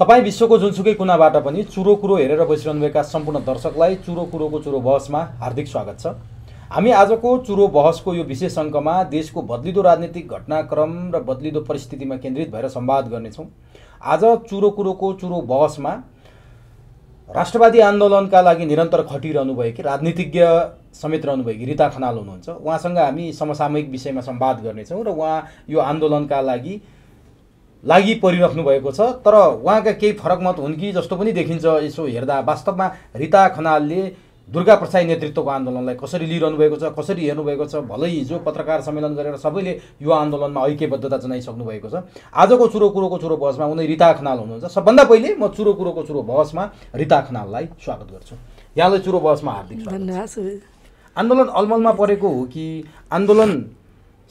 तपाईँ विश्वको जुनसुकै कुनाबाट पनि चुरो कुरो हेरेर बसिरहनुभएका सम्पूर्ण दर्शकलाई चुरो कुरोको चुरो बहसमा हार्दिक स्वागत छ हामी आजको चुरो बहसको यो विशेष अङ्कमा देशको बदलिँदो राजनीतिक घटनाक्रम र बदलिँदो परिस्थितिमा केन्द्रित भएर सम्वाद गर्नेछौँ आज चुरो कुरोको चुरो बहसमा राष्ट्रवादी आन्दोलनका लागि निरन्तर खटिरहनुभएकी राजनीतिज्ञ समेत रहनुभएकी रिता खनाल हुनुहुन्छ उहाँसँग हामी समसामयिक विषयमा सम्वाद गर्नेछौँ र उहाँ यो आन्दोलनका लागि लागि परिरहनु भएको छ तर उहाँका केही फरक मत हुन् कि जस्तो पनि देखिन्छ यसो हेर्दा वास्तवमा रिता खनालले दुर्गा प्रसाद नेतृत्वको आन्दोलनलाई कसरी लिइरहनु भएको छ कसरी हेर्नुभएको छ भलै हिजो पत्रकार सम्मेलन गरेर सबैले यो आन्दोलनमा ऐक्यबद्धता जनाइसक्नु भएको छ आजको चुरो कुरोको चुरो बहसमा उनी रिता खनाल हुनुहुन्छ सबभन्दा पहिले म चुरो कुरोको चुरो बहसमा रिता खनाललाई स्वागत गर्छु यहाँलाई चुरो बहसमा हार्दिक धन्यवाद आन्दोलन अलमलमा परेको हो कि आन्दोलन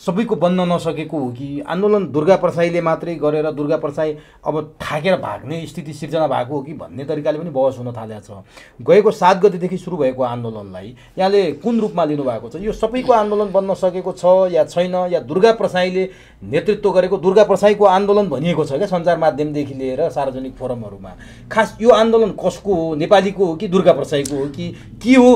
सबैको बन्न नसकेको हो कि आन्दोलन दुर्गा प्रसाईले मात्रै गरेर दुर्गा प्रसाई अब थाकेर भाग्ने स्थिति सिर्जना भएको हो कि भन्ने तरिकाले पनि बहस हुन थालेको छ गएको सात गतिदेखि सुरु भएको आन्दोलनलाई यहाँले कुन रूपमा लिनुभएको छ यो सबैको आन्दोलन बन्न सकेको छ या छैन या दुर्गा प्रसाईले नेतृत्व गरेको दुर्गा प्रसाईको आन्दोलन भनिएको छ क्या सञ्चार माध्यमदेखि लिएर सार्वजनिक फोरमहरूमा खास यो आन्दोलन कसको हो नेपालीको हो कि दुर्गा प्रसाईको हो कि के हो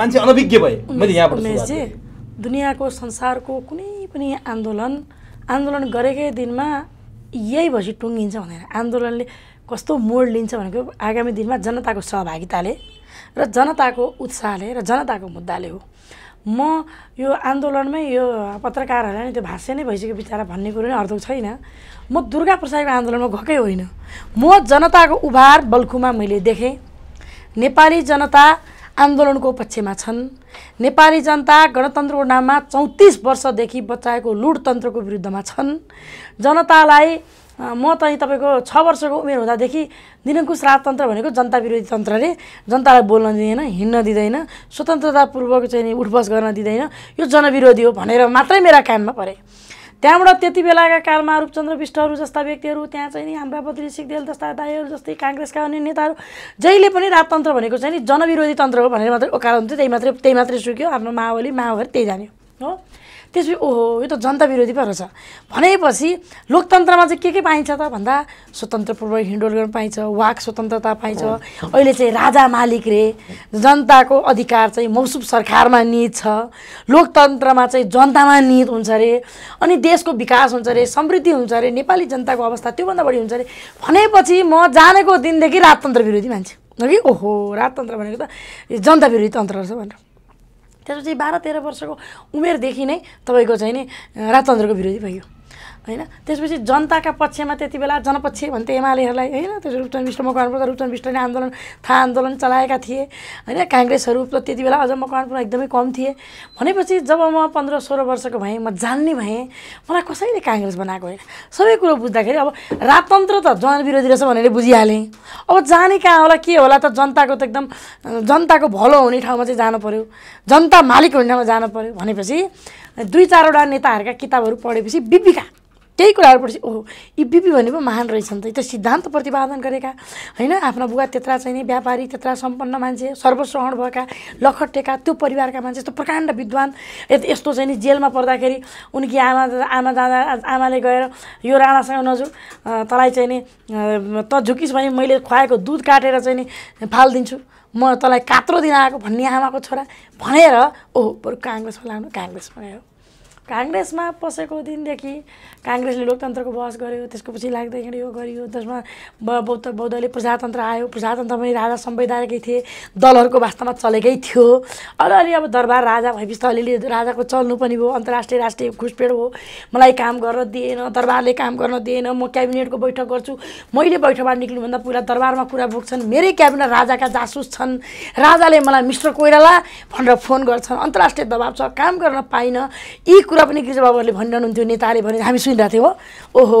मान्छे अनभिज्ञ भए मैले यहाँबाट दुनियाँको संसारको कुनै पनि आन्दोलन आन्दोलन गरेकै दिनमा यही भएपछि टुङ्गिन्छ भनेर आन्दोलनले कस्तो मोड लिन्छ भनेको आगामी दिनमा जनताको सहभागिताले र जनताको उत्साहले र जनताको मुद्दाले हो म यो आन्दोलनमै यो पत्रकारहरूलाई नि त्यो भाष्य नै भइसक्यो बिचरा भन्ने कुरो नै अर्थ छैन म दुर्गा प्रसादको आन्दोलनमा गएकै होइन म जनताको उभार बल्खुमा मैले देखेँ नेपाली जनता आन्दोलनको पक्षमा छन् नेपाली जनता गणतन्त्रको नाममा चौतिस वर्षदेखि बचाएको लुटतन्त्रको विरुद्धमा छन् जनतालाई म त तपाईँको छ वर्षको उमेर हुँदादेखि निरङ्कुश राजतन्त्र भनेको जनता विरोधी तन्त्रले जनतालाई बोल्न दिँदैन हिँड्न दिँदैन स्वतन्त्रतापूर्वक चाहिँ उठबस गर्न दिँदैन यो जनविरोधी हो भनेर मात्रै मेरा कानमा परे त्यहाँबाट त्यति बेलाका कालमा रूपचन्द्र विष्टहरू जस्ता व्यक्तिहरू त्यहाँ चाहिँ नि हाम्रा बद्री सिगदेल जस्ता दाईहरू जस्तै काङ्ग्रेसका अन्य नेताहरू जहिले पनि राजतन्त्र भनेको चाहिँ नि जनविरोधी तन्त्र हो भनेर मात्रै ओकार हुन्थ्यो त्यही मात्रै त्यही मात्रै सुक्यो हाम्रो माओवाली माओहरू त्यही जान्यो हो त्यसपछि ओहो यो त जनता विरोधी पो रहेछ भनेपछि लोकतन्त्रमा चाहिँ के के पाइन्छ त भन्दा स्वतन्त्रपूर्वक हिँडडोल गर्न पाइन्छ वाक स्वतन्त्रता पाइन्छ अहिले चाहिँ राजा मालिक रे जनताको अधिकार चाहिँ मौसुम सरकारमा निहित छ लोकतन्त्रमा चाहिँ जनतामा निहित हुन्छ अरे अनि देशको विकास हुन्छ अरे समृद्धि हुन्छ अरे नेपाली जनताको अवस्था त्योभन्दा बढी हुन्छ अरे भनेपछि म जानेको दिनदेखि राजतन्त्र विरोधी मान्छे कि ओहो राजतन्त्र भनेको त जनता विरोधी तन्त्र रहेछ भनेर त्यसपछि बाह्र तेह्र वर्षको उमेरदेखि नै तपाईँको चाहिँ नि राजतन्त्रको विरोधी भयो होइन त्यसपछि जनताका पक्षमा त्यति बेला जनपक्ष भन्थे एमालेहरूलाई होइन त्यो रूपचन विष्ट मकवानपुर विष्ट विष्टले आन्दोलन थाहा आन्दोलन चलाएका थिए होइन काङ्ग्रेसहरू त त्यति बेला अझ मकवानपुर एकदमै कम थिए भनेपछि जब म पन्ध्र सोह्र वर्षको भएँ म जान्ने भएँ मलाई कसैले काङ्ग्रेस बनाएको होइन सबै कुरो बुझ्दाखेरि अब राजतन्त्र त जनविरोधी रहेछ भनेर बुझिहालेँ अब जाने कहाँ होला के होला त जनताको त एकदम जनताको भलो हुने ठाउँमा चाहिँ जानु पऱ्यो जनता मालिक हुने ठाउँमा जानु पऱ्यो भनेपछि दुई चारवटा नेताहरूका किताबहरू पढेपछि बिबिका त्यही कुराहरू पढ्छ ओहो यी बिपी भने पो महान रहेछन् त त सिद्धान्त प्रतिपादन गरेका होइन आफ्ना बुवा त्यत्रा चाहिँ व्यापारी त्यत्रा सम्पन्न मान्छे सर्वश्रहण भएका लखटेका त्यो परिवारका मान्छे यस्तो प्रकाण्ड विद्वान यस्तो चाहिँ नि जेलमा पर्दाखेरि उनकी आमा आमा दादा आमाले गएर यो राणासँग नजु तँलाई चाहिँ नि त झुकिस् भने मैले खुवाएको दुध काटेर चाहिँ नि फालिदिन्छु म तँलाई कात्रो दिन आएको भन्ने आमाको छोरा भनेर ओहो बरु काङ्ग्रेसमा लानु काङ्ग्रेसमा गयो काङ्ग्रेसमा पसेको दिनदेखि काङ्ग्रेसले लोकतन्त्रको बहस गर्यो त्यसको पछि लाग्दाखेरि यो गरियो जसमा बौद्ध बौद्धले प्रजातन्त्र आयो प्रजातन्त्रमै राजा संवैधानिकै थिए दलहरूको वास्तवमा चलेकै थियो अलिअलि अब दरबार राजा भएपछि त अलिअलि राजाको चल्नु पनि भयो अन्तर्राष्ट्रिय राष्ट्रिय घुसपेड हो मलाई काम गर्न दिएन दरबारले काम गर्न दिएन म क्याबिनेटको बैठक गर्छु मैले बैठकबाट निक्लिनुभन्दा पुरा दरबारमा कुरा बोक्छन् मेरै क्याबिनेट राजाका जासुस छन् राजाले मलाई मिस्टर कोइराला भनेर फोन गर्छन् अन्तर्राष्ट्रिय दबाब छ काम गर्न पाइनँ यी कुरा कुरा पनि गिरिजाबाबुहरूले भनिरहनुहुन्थ्यो नेताले भने हामी सुनिरहेको थियौँ ओहो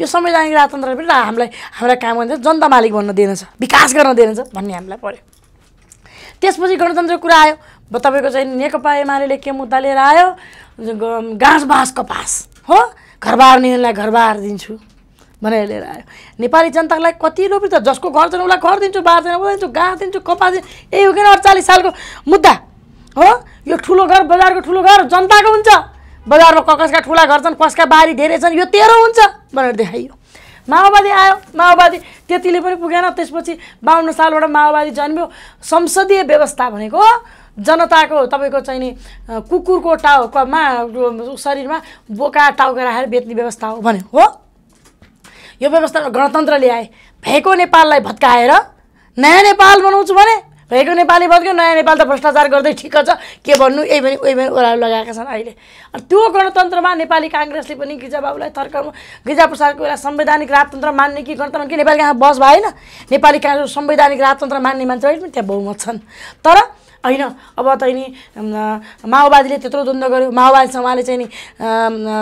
यो संवैधानिक राजतन्त्रले पनि हामीलाई हामीलाई काम गर्दैन जनता मालिक भन्न दिएनछ विकास गर्न दिएनछ भन्ने हामीलाई पऱ्यो त्यसपछि गणतन्त्र कुरा आयो तपाईँको चाहिँ नेकपा एमाले के मुद्दा लिएर आयो गाँस बाँस कपास हो घरबार निर्णयलाई घरबार दिन्छु भनेर लिएर आयो नेपाली जनतालाई कति लोभी त जसको घर छैन उसलाई घर दिन्छु बार छैन उसलाई दिन्छु गाँस दिन्छु कपास दिन्छु यही हो किन अडचालिस सालको मुद्दा हो यो ठुलो घर बजारको ठुलो घर जनताको हुन्छ बजारमा क कसका ठुला घर छन् कसका बारी धेरै छन् यो तेह्र हुन्छ भनेर देखाइयो माओवादी आयो माओवादी त्यतिले पनि पुगेन त्यसपछि बाहन्न सालबाट माओवादी जन्म्यो संसदीय व्यवस्था भनेको जनताको तपाईँको चाहिँ नि कुकुरको टाउकोमा शरीरमा बोका टाउको राखेर बेच्ने व्यवस्था हो भने हो यो व्यवस्था गणतन्त्र ल्याए भएको नेपाललाई भत्काएर नयाँ नेपाल बनाउँछु भने भएको नेपाली बदक्यो नयाँ नेपाल त भ्रष्टाचार गर्दै ठिक छ के भन्नु यही पनि उही पनि ओह्रालो लगाएका छन् अहिले अनि त्यो गणतन्त्रमा नेपाली काङ्ग्रेसले पनि गिजाबाबुलाई थर्काउनु गिजा प्रसादको संवैधानिक राजतन्त्र मान्ने कि गणतन्त्र कि नेपाली कहाँ बस भएन नेपाली काङ्ग्रेस संवैधानिक राजतन्त्र मान्ने मान्छे अहिले पनि त्यहाँ बहुमत छन् तर होइन अब त नि माओवादीले त्यत्रो द्वन्द्व गर्यो माओवादीसँग उहाँले चाहिँ नि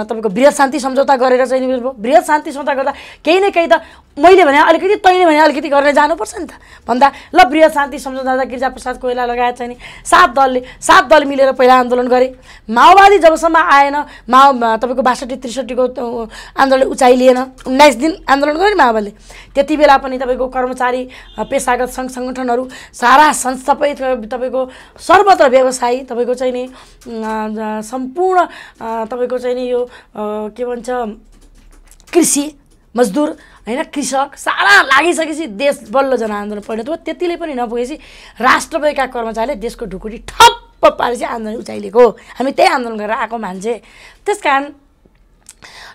तपाईँको वृहत शान्ति सम्झौता गरेर चाहिँ नि वृहत शान्ति सम्झौता गर्दा केही न केही त मैले भने अलिकति तैँले भने अलिकति गरेर जानुपर्छ नि त भन्दा ल बृह शान्ति सम्झौता प्रसाद कोइला लगायत चाहिँ नि सात दलले सात दल मिलेर पहिला आन्दोलन गरे माओवादी जबसम्म आएन माओ तपाईँको बासठी त्रिसठीको आन्दोलन उचाइ लिएन उन्नाइस दिन आन्दोलन गर्यो नि माओवादीले त्यति बेला पनि तपाईँको कर्मचारी पेसागत सङ्घ सङ्गठनहरू सारा संस्थापै तपाईँको सर्वत्र व्यवसायी तपाईँको चाहिँ नि सम्पूर्ण तपाईँको चाहिँ नि यो के भन्छ कृषि मजदुर होइन कृषक सारा लागिसकेपछि देश बल्ल जनआन्दोलन परिणत भयो त्यतिले पनि नपुगेपछि राष्ट्रपतिका कर्मचारीले देशको ढुकुटी ठप्प पारेपछि आन्दोलन उचाइलिएको हामी त्यही आन्दोलन गरेर आएको मान्छे त्यस कारण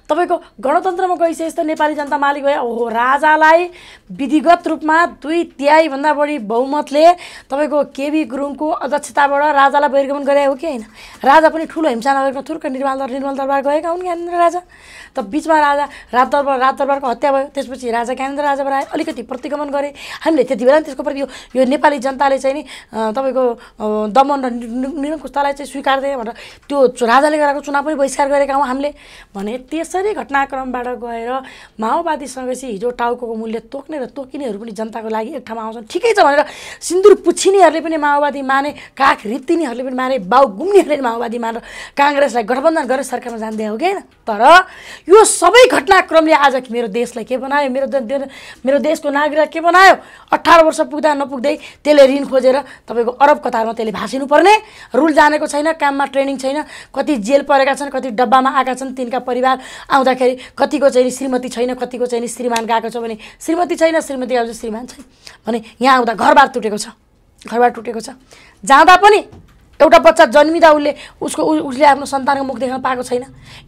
तपाईँको गणतन्त्रमा गइसकेपछि त नेपाली जनता मालिक भयो ओहो राजालाई विधिगत रूपमा दुई तिहाईभन्दा बढी बहुमतले तपाईँको केबी गुरुङको अध्यक्षताबाट राजालाई बहिर्गमन गरे हो कि होइन राजा पनि ठुलो हिंसा नगरेको थुर्क निर्माल दर निर्मल दरबार गएका हुन् ज्ञानेन्द्र राजा त बिचमा राजा राजदरबार राजदरबारको हत्या भयो त्यसपछि राजा ज्ञानेन्द्र राजाबाट आए अलिकति प्रतिगमन गरे हामीले त्यति बेला त्यसको प्रति यो नेपाली जनताले चाहिँ नि तपाईँको दमन र निरङ्कुशतालाई चाहिँ स्वीकार स्वीकार्दैन भनेर त्यो राजाले गराएको चुनाव पनि बहिष्कार गरेका हौँ हामीले भने त्यसरी घटनाक्रमबाट गएर माओवादीसँग चाहिँ हिजो टाउको मूल्य तोक्ने र तोकिनेहरू पनि जनताको लागि एक ठाउँमा आउँछन् ठिकै छ भनेर सिन्दुर पुछिनेहरूले पनि माओवादी माने काख रित्तिनेहरूले पनि माने बाउ गुम्नेहरूले पनि माओवादी मानेर काङ्ग्रेसलाई गठबन्धन गरेर सरकारमा जान्दै हो क्या तर यो सबै घटनाक्रमले आज मेरो देशलाई के बनायो मेरो मेरो देशको नागरिक के बनायो अठार वर्ष पुग्दा नपुग्दै त्यसले ऋण खोजेर तपाईँको अरब कतारमा त्यसले पर्ने रुल जानेको छैन काममा ट्रेनिङ छैन कति जेल परेका छन् कति डब्बामा आएका छन् तिनका परिवार आउँदाखेरि कतिको चाहिँ श्रीमती छैन कतिको चाहिँ श्रीमान गएको छ भने श्रीमती छैन श्रीमती हजुर श्रीमान छैन भने यहाँ आउँदा घरबार टुटेको छ घरबार टुटेको छ जाँदा पनि एउटा बच्चा जन्मिँदा उसले उसको उसले आफ्नो सन्तानको मुख देख्न पाएको छैन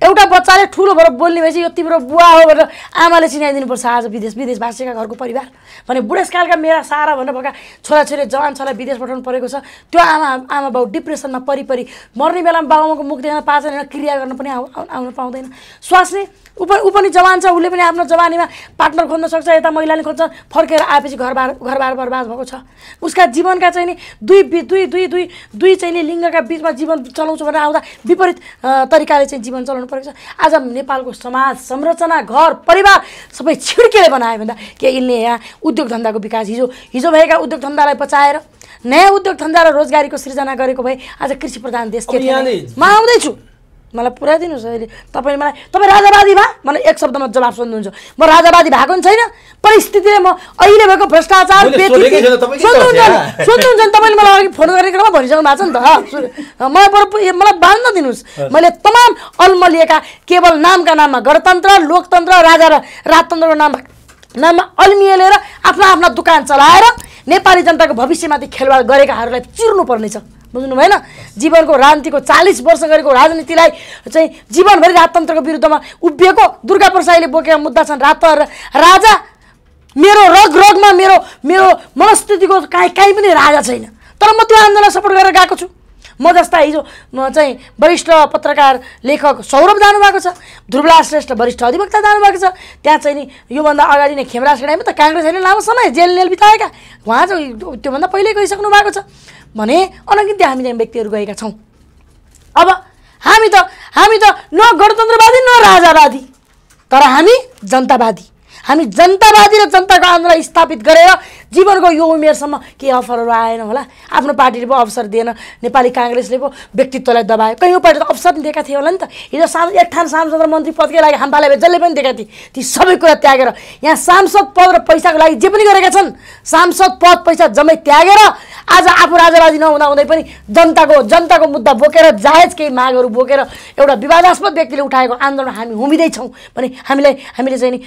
एउटा बच्चाले ठुलो भएर बोल्ने भएपछि यो तिम्रो बुवा हो भनेर आमाले चिनाइदिनुपर्छ आज विदेश विदेश भाषीका घरको परिवार भने बुढेसकालका मेरा सारा भनेर भएका छोराछोरी जवान छोरा विदेश पठाउनु परेको छ त्यो आमा आमा बाउ डिप्रेसनमा परिपरि मर्ने बेलामा बाबुमाको मुख देख्न पाएको छैन क्रिया गर्न पनि आउन पाउँदैन स्वास्ने उप ऊ पनि जवान छ उसले पनि आफ्नो जवानीमा पार्टनर खोज्न सक्छ यता महिलाले खोज्छ फर्केर आएपछि घरबार घरबार बर्बाद भएको छ उसका जीवनका चाहिँ नि दुई दुई दुई दुई दुई चाहिँ नि लिङ्गका बिचमा जीवन चलाउँछु भनेर आउँदा विपरीत तरिकाले चाहिँ जीवन चलाउनु परेको छ आज नेपालको समाज संरचना घर परिवार सबै छिड्केले बनायो भन्दा के यिनले यहाँ उद्योग धन्दाको विकास हिजो हिजो भएका उद्योग धन्दालाई बचाएर नयाँ उद्योग धन्दा र रोजगारीको सृजना गरेको भए आज कृषि प्रधान देश के म आउँदैछु मलाई पुऱ्याइदिनुहोस् अहिले तपाईँले मलाई तपाईँ राजावादी भा मलाई एक शब्दमा जवाब सोध्नुहुन्छ म राजावादी भएको पनि छैन परिस्थितिले म अहिले भएको भ्रष्टाचार सोध्नुहुन्छ तपाईँले मलाई अघि फोन गर्ने क्रममा भनिसक्नु भएको छ नि त मलाई पर मलाई बाँध्न दिनुहोस् मैले तमाम अल्म लिएका केवल नामका नाममा गणतन्त्र लोकतन्त्र राजा र राजतन्त्रको नाममा नाममा अल्मिएलेर आफ्ना आफ्ना दोकान चलाएर नेपाली जनताको भविष्यमाथि खेलवाड गरेकाहरूलाई चिर्नुपर्नेछ बुझ्नु भएन जीवनको राजनीतिको चालिस वर्ष गरेको राजनीतिलाई चाहिँ जीवनभरि राजतन्त्रको विरुद्धमा उभिएको दुर्गा प्रसाईले बोकेका मुद्दा छन् रात राजा मेरो रग रगमा मेरो मेरो मनस्थितिको काहीँ काहीँ पनि राजा छैन तर म त्यो आन्दोलन सपोर्ट गरेर गएको छु म जस्ता हिजो चाहिँ वरिष्ठ पत्रकार लेखक सौरभ जानुभएको छ ध्रुवला श्रेष्ठ वरिष्ठ अधिवक्ता जानुभएको छ त्यहाँ चाहिँ नि योभन्दा अगाडि नै खेमराज खेडाइमा त काङ्ग्रेसहरूले लामो समय जेल नेल बिताएका उहाँ चाहिँ त्योभन्दा पहिल्यै गइसक्नु भएको छ भने अनगिन्ती हामी त्यहाँ व्यक्तिहरू गएका छौँ अब हामी त हामी त न गणतन्त्रवादी न राजावादी तर हामी जनतावादी हामी जनतावादी र जनताको आन्दोलन स्थापित गरेर जीवनको यो उमेरसम्म केही अफरहरू आएन होला आफ्नो पार्टीले पो अवसर दिएन नेपाली काङ्ग्रेसले पो व्यक्तित्वलाई दबायो पार्टी त अवसर पनि दिएका थिए होला नि त हिजो सांसद एक ठान सांसद र मन्त्री पदकै लागि हाम्रा जसले पनि दिएका थिए ती सबै कुरा त्यागेर यहाँ सांसद पद र पैसाको लागि जे पनि गरेका छन् सांसद पद पैसा जम्मै त्यागेर आज आफू राजाबाजी नहुँदा हुँदै पनि जनताको जनताको मुद्दा बोकेर जायज केही मागहरू बोकेर एउटा विवादास्पद व्यक्तिले उठाएको आन्दोलन हामी हुमिँदैछौँ भने हामीलाई हामीले चाहिँ नि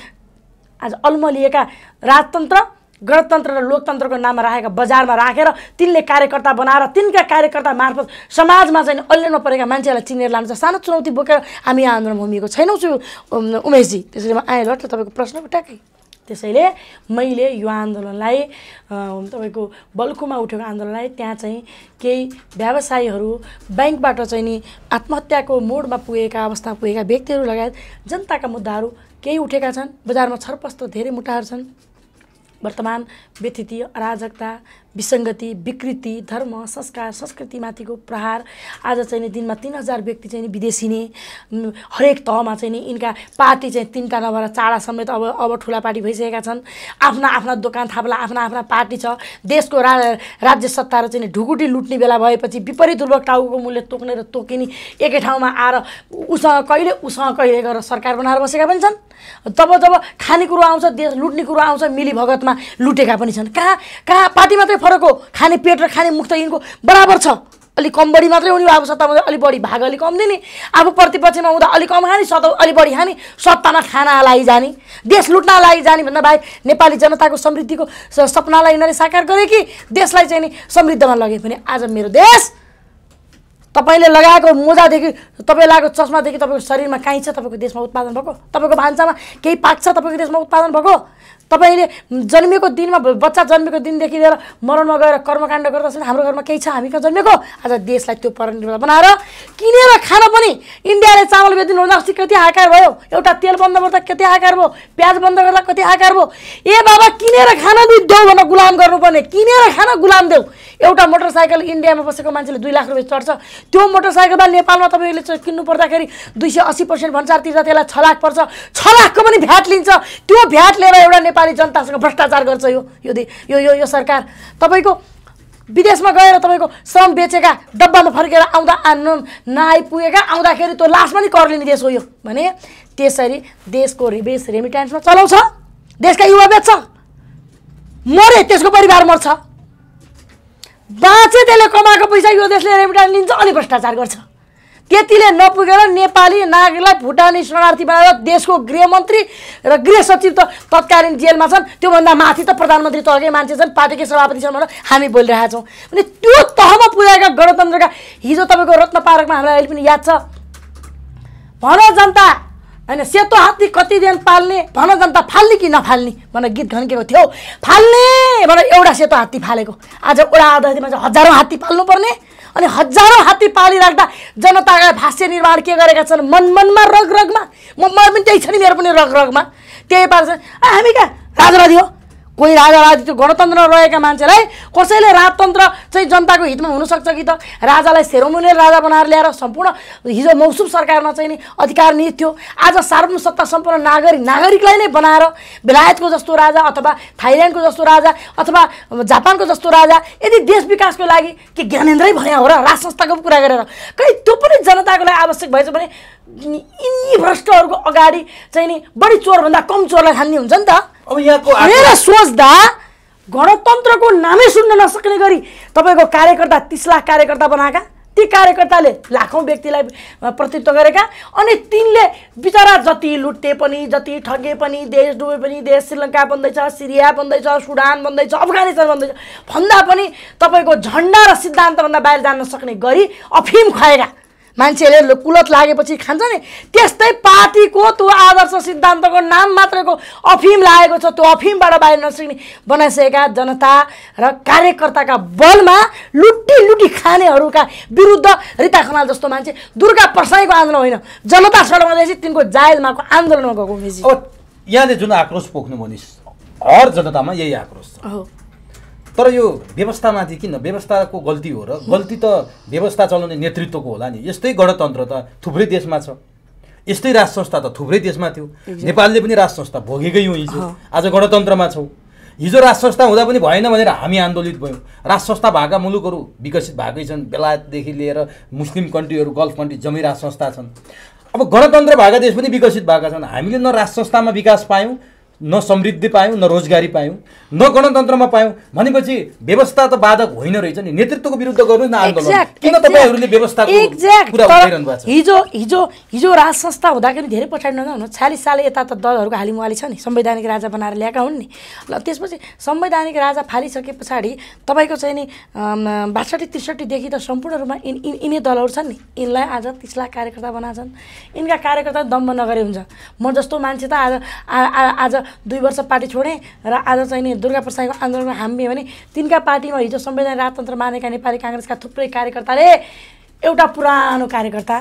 आज अल्मलिएका राजतन्त्र गणतन्त्र र लोकतन्त्रको नाममा राखेका बजारमा राखेर तिनले कार्यकर्ता बनाएर तिनका कार्यकर्ता मार्फत समाजमा चाहिँ अल्ले नपरेका मान्छेहरूलाई चिनेर लानु लान्छ सानो चुनौती बोकेर हामी यहाँ आन्दोलन भूमिको छैनौँ छु उमेशजी त्यसैले म आएँ ल तपाईँको प्रश्न उठाएकै त्यसैले मैले यो आन्दोलनलाई तपाईँको बल्कुमा उठेको आन्दोलनलाई त्यहाँ चाहिँ केही व्यवसायीहरू ब्याङ्कबाट चाहिँ नि आत्महत्याको मोडमा पुगेका अवस्था पुगेका व्यक्तिहरू लगायत जनताका मुद्दाहरू केही उठेका छन् बजारमा छरपस्त धेरै मुटाहरू छन् वर्तमान व्यतिथि अराजकता विसङ्गति विकृति धर्म संस्कार संस्कृतिमाथिको प्रहार आज चाहिँ नि दिनमा तिन हजार व्यक्ति चाहिँ विदेशी नै हरेक तहमा चाहिँ नि यिनका पार्टी चाहिँ तिनवटा नभएर चाडा समेत अब अब ठुला पार्टी भइसकेका छन् आफ्ना आफ्ना दोकान थाप्ला आफ्ना आफ्ना पार्टी छ देशको रा राज्य सत्ता र चाहिँ ढुकुटी लुट्ने बेला भएपछि विपरीत रूपमा टाउको मूल्य तोक्ने र तोकिने एकै ठाउँमा आएर उसँग कहिले उसँग कहिले गरेर सरकार बनाएर बसेका पनि छन् जब जब खाने कुरो आउँछ देश लुट्ने कुरो आउँछ मिली भगतमा लुटेका पनि छन् कहाँ कहाँ पार्टी मात्रै फरक खाने पेट र खाने मुख त यिनको बराबर छ अलिक कम बढी मात्रै हुने अब सत्तामा अलिक बढी भाग अलिक कम दिने अब प्रतिपक्षमा हुँदा अलिक कम खाने सत्ता अलिक बढी खाने सत्तामा खाना लागि जाने देश लुट्न लागि जाने भन्दा बाहेक नेपाली जनताको समृद्धिको सपनालाई यिनीहरूले साकार गरे कि देशलाई चाहिँ नि समृद्धमा लगे पनि आज मेरो देश तपाईँले लगाएको मोजादेखि तपाईँ लगाएको चस्मादेखि तपाईँको शरीरमा काहीँ छ तपाईँको देशमा उत्पादन भएको तपाईँको भान्सामा केही पाक छ तपाईँको देशमा उत्पादन भएको तपाईँले जन्मेको दिनमा बच्चा जन्मेको दिनदेखि लिएर मरणमा गएर कर्मकाण्ड गर्दा हाम्रो घरमा केही छ हामी कहाँ जन्मेको आज देशलाई त्यो परनिर्भर बनाएर किनेर खान पनि इन्डियाले चामल बेच्दिनु हुँदा अस्ति कति आकार भयो एउटा तेल बन्द गर्दा कति आकार भयो प्याज बन्द गर्दा कति आकार भयो ए बाबा किनेर खान नि देऊ भनेर गुलाम गर्नुपर्ने किनेर खान गुलाम देऊ एउटा मोटरसाइकल इन्डियामा बसेको मान्छेले दुई लाख रुपियाँ चढ्छ त्यो मोटरसाइकलमा नेपालमा तपाईँले किन्नु पर्दाखेरि दुई सय अस्सी पर्सेन्ट भन्सारतिर त्यसलाई छ लाख पर्छ छ लाखको पनि भ्याट लिन्छ त्यो भ्याट लिएर एउटा नेपाल नेपाली जनतासँग भ्रष्टाचार गर्छ यो यो यो यो, यो सरकार तपाईँको विदेशमा गएर तपाईँको श्रम बेचेका डब्बामा फर्केर आउँदा नआइपुगेका आउँदाखेरि त्यो लास्टमा नि कर लिने देश हो यो भने त्यसरी देशको रिबेस रेमिट्यान्समा चलाउँछ देशका युवा बेच्छ मरे त्यसको परिवार मर्छ बाँचे त्यसले कमाएको पैसा यो देशले रेमिट्यान्स लिन्छ अनि भ्रष्टाचार गर्छ त्यतिले नपुगेर नेपाली नागरिकलाई भुटानी शरणार्थी बनाएर देशको गृहमन्त्री र गृह सचिव त तत्कालीन जेलमा छन् त्योभन्दा माथि त प्रधानमन्त्री तहकै मान्छे छन् पार्टीकै सभापति छन् भनेर हामी बोलिरहेका छौँ अनि त्यो तहमा पुगेका गणतन्त्रका हिजो तपाईँको रत्न पारकमा हामीलाई अहिले पनि याद छ भन जनता होइन सेतो हात्ती कति दिन पाल्ने भन जनता फाल्ने कि नफाल्ने भनेर गीत घन्केको थियो फाल्ने भनेर एउटा सेतो हात्ती फालेको आज ओडा आधा चाहिँ हजारौँ हात्ती पाल्नुपर्ने अनि हजारौँ हात्ती पालिराख्दा जनताका भाष्य निर्माण के गरेका छन् मन मनमा रग रगमा म पनि त्यही छ नि मेरो पनि रग रगमा त्यही पार्छ हामी कहाँ राजवादी हो कोही राजा राज गणतन्त्र रहेका मान्छेलाई कसैले राजतन्त्र चाहिँ जनताको हितमा हुनसक्छ कि त राजालाई सेरोमोनियल राजा बनाएर ल्याएर सम्पूर्ण हिजो मौसुम सरकारमा चाहिँ नि अधिकार निहित थियो आज सार्वजनिक सत्ता सम्पूर्ण नागरिक नागरिकलाई नै बनाएर बेलायतको जस्तो राजा अथवा थाइल्यान्डको जस्तो राजा अथवा जापानको जस्तो राजा यदि देश विकासको लागि के ज्ञानेन्द्रै भन्यो हो र राज संस्थाको कुरा गरेर कहीँ त्यो पनि जनताको लागि आवश्यक भएछ भने यिनी भ्रष्टहरूको अगाडि चाहिँ नि बढी चोरभन्दा कम चोरलाई खान्ने हुन्छ नि त अब यहाँको मेरो सोच्दा गणतन्त्रको नामै सुन्न नसक्ने गरी तपाईँको कार्यकर्ता तिस लाख कार्यकर्ता बनाएका ती कार्यकर्ताले लाखौँ व्यक्तिलाई प्रतित्व गरेका अनि तिनले बिचरा जति लुटे पनि जति ठगे पनि देश डुबे पनि देश श्रीलङ्का बन्दैछ सिरिया बन्दैछ सुडान बन्दैछ अफगानिस्तान बन्दैछ भन्दा पनि तपाईँको झन्डा र सिद्धान्तभन्दा बाहिर जान नसक्ने गरी अफिम खुवाएका मान्छेहरूले कुलत लागेपछि खान्छ नि त्यस्तै पार्टीको त्यो आदर्श सिद्धान्तको नाम मात्रको अफिम लागेको छ त्यो अफिमबाट बाहिर नसिक्ने बनाइसकेका जनता र कार्यकर्ताका बलमा लुटी लुटी खानेहरूका विरुद्ध रिता खनाल जस्तो मान्छे दुर्गा प्रसाईको आन्दोलन होइन जनता सडकमा चाहिँ तिनको जायलमाको आन्दोलनमा गएको यहाँले जुन आक्रोश पोख्नु भनिस् हर जनतामा यही आक्रोश छ तर यो व्यवस्थामाथि किन व्यवस्थाको गल्ती हो र गल्ती त व्यवस्था चलाउने नेतृत्वको होला नि यस्तै गणतन्त्र त थुप्रै देशमा छ यस्तै राज संस्था त थुप्रै देशमा थियो नेपालले पनि राज संस्था भोगेकै हो हिजो आज गणतन्त्रमा छौँ हिजो राज संस्था हुँदा पनि भएन भनेर हामी आन्दोलित भयौँ राज संस्था भएका मुलुकहरू विकसित भएकै छन् बेलायतदेखि लिएर मुस्लिम कन्ट्रीहरू गल्फ कन्ट्री जम्मै राज संस्था छन् अब गणतन्त्र भएका देश पनि विकसित भएका छन् हामीले न राज संस्थामा विकास पायौँ न समृद्धि पायौँ न रोजगारी पायौँ न गणतन्त्रमा पायौँ भनेपछि व्यवस्था त बाधक होइन रहेछ नि नेतृत्वको विरुद्ध गर्नु न आन्दोलन किन तपाईँहरूले व्यवस्थाको हिजो हिजो हिजो राज संस्था हुँदाखेरि धेरै पछाडि नजाउनु छ्यालिस साल यता त दलहरूको हालिमुहाली छ नि संवैधानिक राजा बनाएर ल्याएका हुन् नि ल त्यसपछि संवैधानिक राजा फालिसके पछाडि तपाईँको चाहिँ नि बासठी त्रिसठीदेखि त सम्पूर्ण रूपमा इन यिनै दलहरू छन् नि यिनलाई आज तिस लाख कार्यकर्ता बनाएछन् यिनका कार्यकर्ता दम्ब नगरे हुन्छ म जस्तो मान्छे त आज आज दुई वर्ष पार्टी छोडेँ र आज चाहिँ नि दुर्गा प्रसादको आन्दोलनमा हामी भने तिनका पार्टीमा हिजो संविधान राजतन्त्र मानेका नेपाली काङ्ग्रेसका थुप्रै कार्यकर्ताले एउटा पुरानो कार्यकर्ता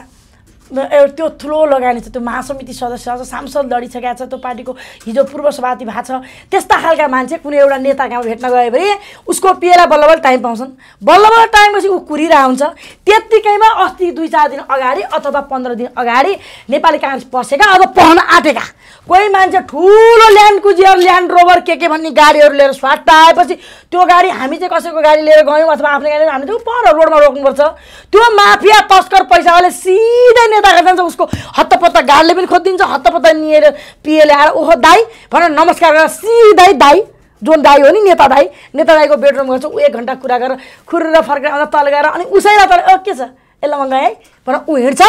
त्यो ठुलो लगानी छ त्यो महासमिति सदस्य छ सांसद लडिसकेका छ त्यो पार्टीको हिजो पूर्व सभापति भएको छ त्यस्ता खालका मान्छे कुनै एउटा नेता गाउँ भेट्न गयो भने उसको पिएलाई बल्ल बल्ल टाइम पाउँछन् बल्ल बल्ल टाइमपछि ऊ कुरिरहेको हुन्छ त्यत्तिकैमा अस्ति दुई चार दिन अगाडि अथवा पन्ध्र दिन अगाडि नेपाली काङ्ग्रेस पसेका अब पढ्न आँटेका कोही मान्छे ठुलो ल्यान्ड कुजियर ल्यान्ड रोभर के के भन्ने गाडीहरू लिएर स्वाट आएपछि त्यो गाडी हामी चाहिँ कसैको गाडी लिएर गयौँ अथवा आफ्नो गाडी हामी चाहिँ पर रोडमा रोक्नुपर्छ त्यो माफिया तस्कर पैसावाले सिधै नेताका जान्छ उसको हत्तपत्ता गाडले पनि खोजिदिन्छ हत्तपत्ता निएर पिएले आएर ओहो दाई भनेर नमस्कार गरेर सिधै दाई जुन दाई हो नि नेता दाई नेता दाईको बेडरुम गर्छ ऊ एक घन्टा कुरा गरेर खुरेर फर्केर आउँदा तल गएर अनि उसैलाई तर ओ के छ यसलाई मगाएँ है भनेर ऊ हिँड्छ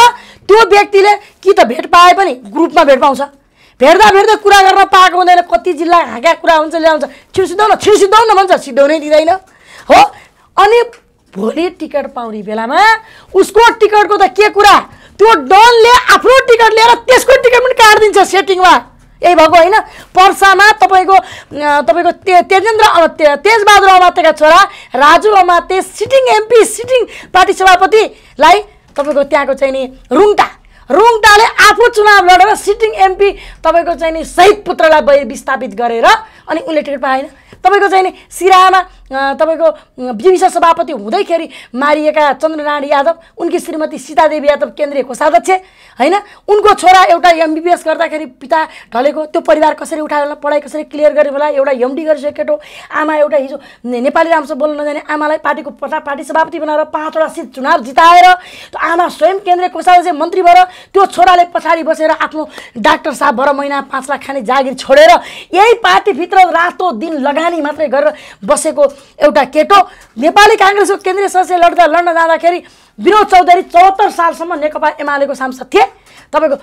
त्यो व्यक्तिले कि त भेट पाए पनि ग्रुपमा भेट पाउँछ भेट्दा भेट्दै कुरा गर्न पाएको हुँदैन कति जिल्ला हाँका कुरा हुन्छ ल्याउँछ छिउ न छिउ न भन्छ सिद्धाउनै दिँदैन हो अनि भोलि टिकट पाउने बेलामा उसको टिकटको त के कुरा त्यो डनले आफ्नो टिकट लिएर त्यसको टिकट पनि काटिदिन्छ सेटिङमा यही भएको होइन पर्सामा तपाईँको तपाईँको ते तेजेन्द्र तेजबहादुर अमातेका छोरा Raju Amate sitting MP sitting party सभापतिलाई तपाईँको त्यहाँको चाहिँ नि रुङटा रुङटाले आफू चुनाव लडेर सिटिङ एमपी तपाईँको चाहिँ नि शहीद पुत्रलाई विस्थापित गरेर अनि उसले टिकट पाएन तपाईँको चाहिँ नि सिरामा तपाईँको विविसा सभापति हुँदैखेरि मारिएका चन्द्रनारायण यादव उनकी श्रीमती सीतादेवी यादव केन्द्रीय कोषाध्यक्ष होइन उनको छोरा एउटा एमबिबिएस गर्दाखेरि पिता ढलेको त्यो परिवार कसरी उठायो होला पढाइ कसरी क्लियर गर्यो होला एउटा एमडी गरिसकेको आमा एउटा हिजो नेपाली राम्रो बोल्न नजाने आमालाई पार्टीको पार्टी सभापति बनाएर पाँचवटा सिट चुनाव जिताएर त्यो आमा स्वयं केन्द्रीय कोषाध्यक्ष मन्त्री भएर त्यो छोराले पछाडि बसेर आफ्नो डाक्टर साहब भएर महिना पाँच लाख खाने जागिर छोडेर यही पार्टीभित्र रातो दिन लगानी मात्रै गरेर बसेको एउटा केटो नेपाली काङ्ग्रेसको केन्द्रीय सदस्य लड्दा लड्न जाँदाखेरि विनोद चौधरी चौहत्तर सालसम्म नेकपा एमालेको सांसद थिए तपाईँको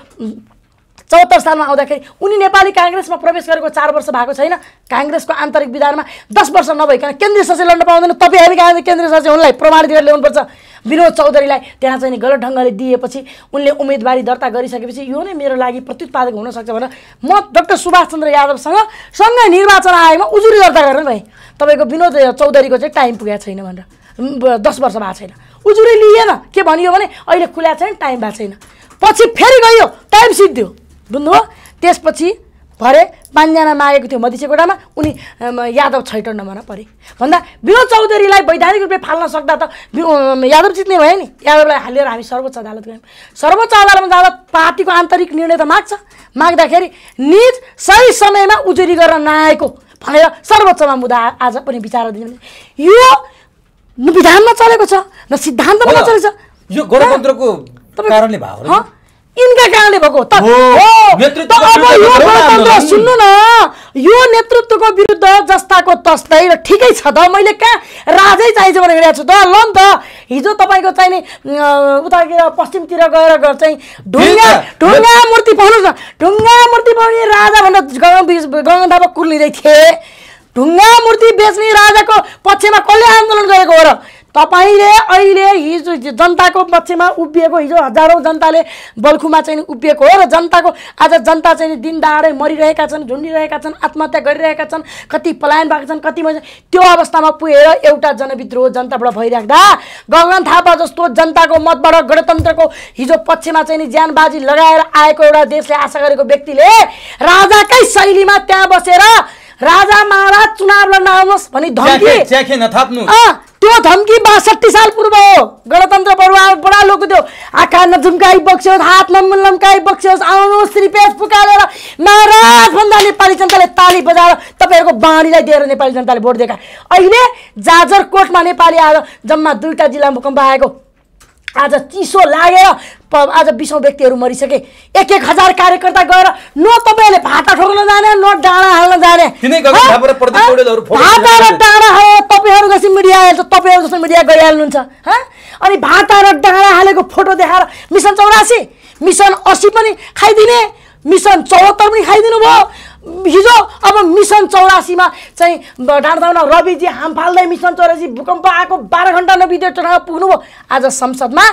चौहत्तर सालमा आउँदाखेरि उनी नेपाली काङ्ग्रेसमा प्रवेश गरेको चार वर्ष भएको छैन काङ्ग्रेसको आन्तरिक विधानमा दस वर्ष नभइकन केन्द्रीय सचिव लड्न पाउँदैन तपाईँ हामी केन्द्रीय सचिव उनलाई प्रमाणित गरेर ल्याउनुपर्छ विनोद चौधरीलाई त्यहाँ चाहिँ गलत ढङ्गले दिएपछि उनले उम्मेदवारी दर्ता गरिसकेपछि यो नै मेरो लागि प्रत्युत्पादक हुनसक्छ भनेर म डक्टर सुभाषचन्द्र यादवसँग सँगै निर्वाचन आयोगमा उजुरी दर्ता गरेर भएँ तपाईँको विनोद चौधरीको चाहिँ टाइम पुगेको छैन भनेर दस वर्ष भएको छैन उजुरी लिएन के भनियो भने अहिले खुल्या छैन टाइम भएको छैन पछि फेरि गयो टाइम सिद्धियो बुझ्नुभयो त्यसपछि भरे पाँचजना मागेको थियो मधेसी कोटामा उनी यादव नम्बरमा परे भन्दा विनोद चौधरीलाई वैधानिक रूपले फाल्न सक्दा त यादव जित्ने भयो नि यादवलाई हालेर हामी सर्वोच्च अदालत गयौँ सर्वोच्च अदालतमा जाँदा पार्टीको आन्तरिक निर्णय त माग्छ माग्दाखेरि निज सही समयमा उजुरी गर्न नआएको भनेर सर्वोच्चमा मुद्दा आज पनि विचार दिनु यो विधानमा चलेको छ न सिद्धान्तमा चलेको छ यो गणतन्त्रको कारणले भएको यिनका कहाँले भएको त अब सुन्नु न यो नेतृत्वको विरुद्ध जस्ताको तस्तै र ठिकै छ त मैले कहाँ राजै चाहिन्छ भनेर हिँडेको छु त ल नि त हिजो तपाईँको चाहिने उतातिर पश्चिमतिर गएर चाहिँ ढुङ्गा ढुङ्गा मूर्ति पाउनुहोस् न ढुङ्गा मूर्ति पाउने राजा भनेर गङ्गा कुर्लिँदै थिए ढुङ्गा मूर्ति बेच्ने राजाको पक्षमा कसले आन्दोलन गरेको हो र तपाईँले अहिले हिजो जनताको पक्षमा उभिएको हिजो हजारौँ जनताले बल्खुमा चाहिँ उभिएको हो र जनताको आज जनता चाहिँ दिन दाडै मरिरहेका छन् झुन्डिरहेका छन् आत्महत्या गरिरहेका छन् कति पलायन भएका छन् कति त्यो अवस्थामा पुगेर एउटा जनविद्रोह जनताबाट भइराख्दा गगन थापा जस्तो जनताको मतबाट गणतन्त्रको हिजो पक्षमा चाहिँ ज्यानबाजी लगाएर आएको एउटा देशले आशा गरेको व्यक्तिले राजाकै शैलीमा त्यहाँ बसेर राजा महाराज चुनाव लड्न आउनुहोस् भनी धम्की त्यो धम्की बासठी साल पूर्व हो गणतन्त्र बडा लोक थियो आँखा नझुम्काइ बक्स्योस् हात लम्बु लम्काइ बक्स्योस् आउनुहोस् रिपेज पुकारेर महाराज भन्दा नेपाली जनताले ताली बजाएर तपाईँहरूको बाणीलाई दिएर नेपाली जनताले भोट दिएका अहिले जाजरकोटमा नेपाली आएर जम्मा दुईवटा जिल्ला भूकम्प आएको आज चिसो लागेर आज बिसौँ व्यक्तिहरू मरिसके एक एक हजार कार्यकर्ता गएर न तपाईँहरूले भाटा ठोक्न जाने न डाँडा हाल्न जाने भाटा र डाँडा हाल तपाईँहरू जस्तो मिडिया हाल्छ तपाईँहरू जस्तो मिडिया गरिहाल्नुहुन्छ अनि भाटा र डाँडा हालेको फोटो देखाएर मिसन चौरासी मिसन असी पनि खाइदिने मिसन चौहत्तर पनि खाइदिनु भयो हिजो अब मिसन चौरासीमा चाहिँ ढाँड्दाउन रविजी हाम फाल्दै मिसन चौरासी भूकम्प आएको बाह्र घन्टा नबिदियो चढाउँ पुग्नुभयो आज संसदमा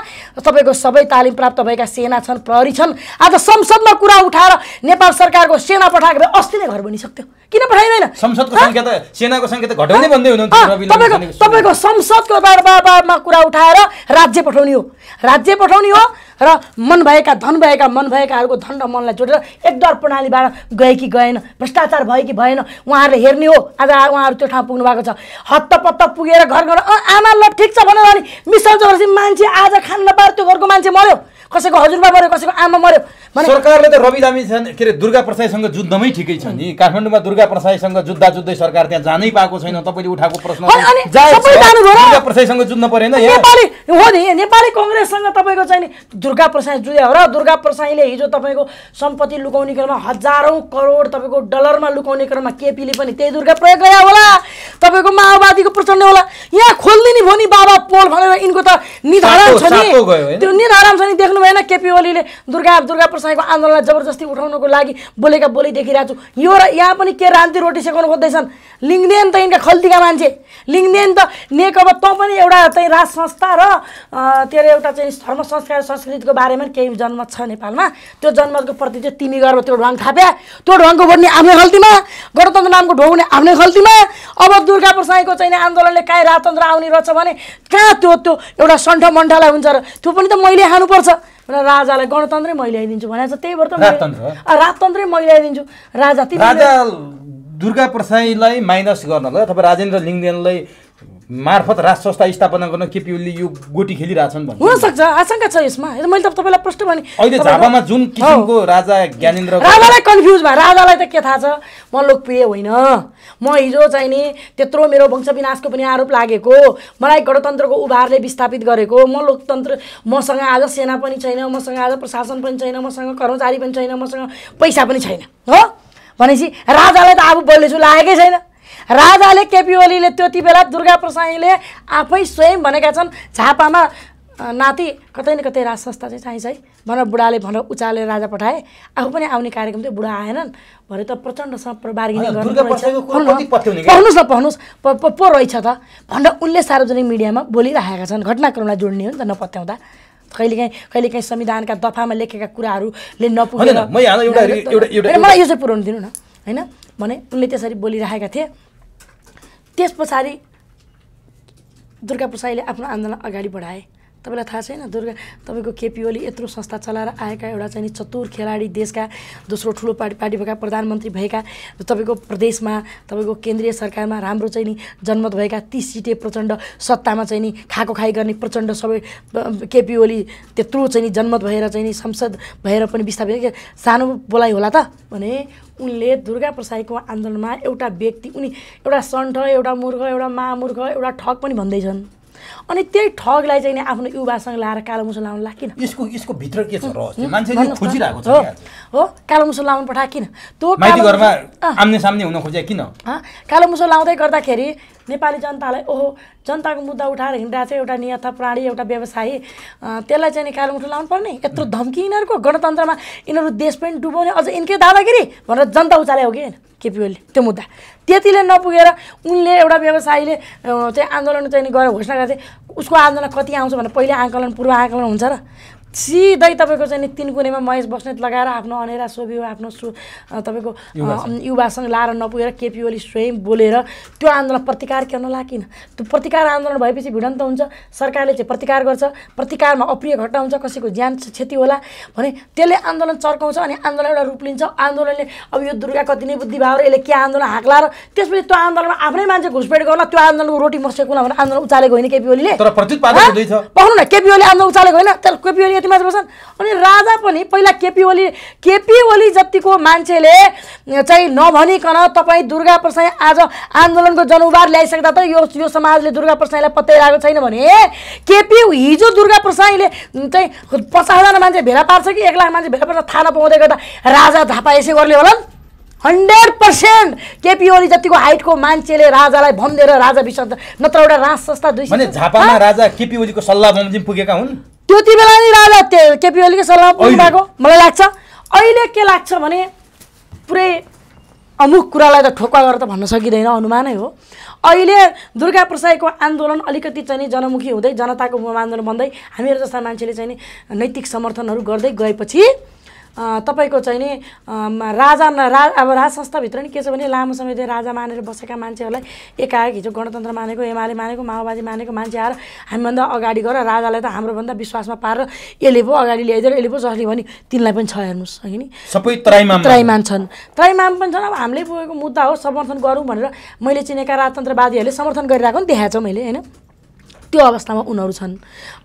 तपाईँको सबै तालिम प्राप्त भएका सेना छन् प्रहरी छन् आज संसदमा कुरा उठाएर नेपाल सरकारको सेना पठाएको भए अस्ति नै घर बनिसक्थ्यो किन पठाइँदैन सेनाको तपाईँको तपाईँको संसदको दरबारमा कुरा उठाएर राज्य पठाउने हो राज्य पठाउने हो र मन भएका धन भएका मन भएकाहरूको धन र मनलाई जोडेर एकद्वार प्रणालीबाट गए कि गएन भ्रष्टाचार भयो कि भएन उहाँहरूले हेर्ने हो आज उहाँहरू त्यो ठाउँ पुग्नु भएको छ हत्तपत्त पुगेर घर घर आमा ल ठिक छ भनेर अनि मिसाउँछ जो मान्छे आज खान नपाएर त्यो घरको मान्छे मऱ्यो कसैको हजुरबा मऱ्यो कसैको आमा मऱ्यो भने सरकारले त रवि दामी के अरे दुर्गा प्रसाईसँग जुद्धमै ठिकै छ नि काठमाडौँमा दुर्गा प्रसाईसँग जुद्धा जुद्धै सरकार त्यहाँ जानै पाएको छैन तपाईँले उठाएको प्रश्न प्रसाईसँग जुद्ध परेन नेपाली हो नि नेपाली कङ्ग्रेससँग तपाईँको चाहिँ दुर्गा प्रसाई जुझ्या हो र दुर्गा प्रसाईले हिजो तपाईँको सम्पत्ति लुकाउने क्रममा हजारौँ करोड तपाईँको डलरमा लुकाउने क्रममा केपीले पनि त्यही दुर्गा प्रयोग गरे होला तपाईँको माओवादीको प्रचण्ड होला यहाँ खोलिदिने भयो नि बाबा पोल भनेर यिनको त निधाराम छ नि त्यो निधाराम छ नि देख्नु भएन केपी ओलीले दुर्गा दुर्गा प्रसाईको आन्दोलनलाई जबरजस्ती उठाउनुको लागि बोलेका बोली देखिरहेको छु यो र यहाँ पनि के रान्ति रोटी सेकाउनु खोज्दैछन् लिङ्गदेन त यिनका खल्तीका मान्छे लिङ्गदेन त नेकपा तँ पनि एउटा चाहिँ राज संस्था र के अरे एउटा चाहिँ धर्म संस्कार संस्कृतिको बारेमा केही जन्मत छ नेपालमा त्यो जन्मतको प्रति चाहिँ तिमी गरेर त्यो ढङ्ग थाप्या त्यो ढङ्गको भोट आफ्नै खल्तीमा गणतन्त्र नामको ढोग्ने आफ्नै खल्तीमा अब दुर्गा प्रसाईको चाहिँ आन्दोलनले काहीँ राजतन्त्र आउने रहेछ भने कहाँ त्यो त्यो एउटा सन्ठ मन्ठालाई हुन्छ र त्यो पनि त मैले खानुपर्छ र राजालाई गणतन्त्रै मैल्याइदिन्छु भनेको छ त्यही भएर त राजतन्त्रै राजा राजा दुर्गा प्रसाईलाई माइनस गर्नलाई अथवा राजेन्द्र लिङ्गदेनलाई मार्फत राष्ट्र संस्था स्थापना गर्न केपी ओली यो गोटी खेलिरहेछन् हुनसक्छ आशंका छ यसमा मैले त तपाईँलाई प्रश्न भने अहिले झापामा जुन किसिमको राजा ज्ञानेन्द्र राजालाई कन्फ्युज भयो राजालाई त के थाहा छ म लोकप्रिय होइन म हिजो चाहिँ नि त्यत्रो मेरो वंशविनाशको पनि आरोप लागेको मलाई गणतन्त्रको उभारले विस्थापित गरेको म लोकतन्त्र मसँग आज सेना पनि छैन मसँग आज प्रशासन पनि छैन मसँग कर्मचारी पनि छैन मसँग पैसा पनि छैन हो भनेपछि राजालाई त आफू बलिसु लागेकै छैन राजाले केपी ओलीले त्यति बेला दुर्गा प्रसाईले आफै स्वयं भनेका छन् झापामा नाति कतै न कतै राज संस्था चाहिँ चाहिन्छ है भनेर बुढाले भनेर उचालेर राजा पठाए आफू पनि आउने कार्यक्रम थियो बुढा आएनन् भरे त प्रचण्डसँग बार्गेनिङ पढ्नुहोस् न पढ्नुहोस् पो रहेछ त भनेर उनले सार्वजनिक मिडियामा बोलिरहेका छन् घटनाक्रमलाई जोड्ने हो नि त नपत्याउँदा कहिलेकाहीँ कहिलेकाहीँ संविधानका दफामा लेखेका कुराहरूले नपुगेर मलाई यो चाहिँ पुऱ्याउनु दिनु न होइन भने उनले त्यसरी बोलिरहेका थिए त्यस पछाडि दुर्गा प्रसाईले आफ्नो आन्दोलन अगाडि बढाए तपाईँलाई थाहा छैन दुर्गा तपाईँको केपी ओली यत्रो संस्था चलाएर आएका एउटा चाहिँ चतुर खेलाडी देशका दोस्रो ठुलो पार्टी पार्टी भएका प्रधानमन्त्री भएका तपाईँको प्रदेशमा तपाईँको केन्द्रीय सरकारमा राम्रो चाहिँ नि जनमत भएका तिस सिटे प्रचण्ड सत्तामा चाहिँ नि खाएको खाइ गर्ने प्रचण्ड सबै केपी ओली त्यत्रो चाहिँ नि जनमत भएर चाहिँ नि संसद भएर पनि बिस्तारै सानो बोलाइ होला त भने उनले दुर्गा प्रसाईको आन्दोलनमा एउटा व्यक्ति उनी एउटा सन्ठ एउटा मूर्ख एउटा महामूर्ख एउटा ठग पनि भन्दैछन् अनि त्यही ठगलाई चाहिँ नि आफ्नो युवासँग लाएर कालो मुसो लाउनु ला किन यसको यसको भित्र के छ मान्छेले खोजिरहेको छ हो कालो मुसो लाउनु पठा किन त्यो घरमा हुन खोजे किन कालो मुसो लाउँदै गर्दाखेरि नेपाली जनतालाई ओहो जनताको मुद्दा उठाएर हिँड्दा चाहिँ एउटा नियथा प्राणी एउटा व्यवसायी त्यसलाई चाहिँ नि कालो मुसो लाउनु पर्ने यत्रो धम्की यिनीहरूको गणतन्त्रमा यिनीहरू देश पनि डुबाउने अझ यिनकै दादागिरी भनेर जनता उचाले हो कि होइन केपी ओलीले त्यो मुद्दा त्यतिले नपुगेर उनले एउटा व्यवसायीले चाहिँ आन्दोलन चाहिँ गरेर घोषणा गर्दा चाहिँ उसको आन्दोलन कति आउँछ भने पहिला आकलन पूर्व आकलन हुन्छ र सिधै तपाईँको चाहिँ नि तिन कुनेमा महेश बस्नेत लगाएर आफ्नो अनेरा सोभि आफ्नो सो तपाईँको युवासँग लाएर नपुगेर केपी ओली स्वयं बोलेर त्यो आन्दोलन प्रतिकार किन लाकिन त्यो प्रतिकार आन्दोलन भएपछि भिडन्त हुन्छ सरकारले चाहिँ प्रतिकार गर्छ प्रतिकारमा अप्रिय घटना हुन्छ कसैको ज्यान क्षति होला भने त्यसले आन्दोलन चर्काउँछ अनि आन्दोलन एउटा रूप लिन्छ आन्दोलनले अब यो दुर्गा कति नै बुद्धि भएर यसले के आन्दोलन हाक्ला र त्यसपछि त्यो आन्दोलनमा आफ्नै मान्छे घुसपेट गर्ला त्यो आन्दोलनको रोटी मसेको होला भनेर आन्दोलन उचालेको होइन केपी ओलीले पाउनु न केपी ओली आन्दोलन उचालेको होइन तर केपी ओली पेटीमा बस्छन् अनि राजा पनि पहिला केपी ओली केपी ओली जतिको मान्छेले चाहिँ नभनिकन तपाईँ दुर्गा प्रसाई आज आन्दोलनको जनउभार ल्याइसक्दा त यो यो समाजले दुर्गा प्रसाईलाई पत्याइरहेको छैन भने केपी हिजो दुर्गा प्रसाईले चाहिँ पचासजना मान्छे भेला पार्छ कि एक लाख मान्छे भेला पार्छ थाहा नपाउँदै गर्दा राजा थापा यसै गर्ने होला हन्ड्रेड पर्सेन्ट केपी ओली जतिको हाइटको मान्छेले राजालाई भनिदिएर राजा विसर्जन नत्र एउटा राज संस्था दुई झापामा राजा केपी ओलीको सल्लाह बमोजिम पुगेका हुन् त्यति बेला नै राजा केपी ओलीको सल्लाह पुग्नुभएको मलाई लाग्छ अहिले के लाग्छ भने पुरै अमुख कुरालाई त ठोक्वा गरेर त भन्न सकिँदैन अनुमानै हो अहिले दुर्गा प्रसाईको आन्दोलन अलिकति चाहिँ जनमुखी हुँदै जनताको आन्दोलन भन्दै हामीहरू जस्ता मान्छेले चाहिँ नि नैतिक समर्थनहरू गर्दै गएपछि तपाईँको चाहिँ नि राजा रा अब राज संस्थाभित्र नि के छ भने लामो समयदेखि राजा मानेर बसेका मान्छेहरूलाई एकाएक हिजो गणतन्त्र मानेको एमाले मानेको माओवादी मानेको मान्छे आएर हामीभन्दा अगाडि गएर राजालाई त हाम्रोभन्दा विश्वासमा पारेर यसले पो अगाडि ल्याइदिएर यसले पो जसले भने तिनलाई पनि छ हेर्नुहोस् है नि सबै तराई त्राइमान छन् त्राइमाम पनि छन् अब हामीले पुगेको मुद्दा हो समर्थन गरौँ भनेर मैले चिनेका राजतन्त्रवादीहरूले समर्थन गरिरहेको पनि देखाएको छ मैले होइन त्यो अवस्थामा उनीहरू छन्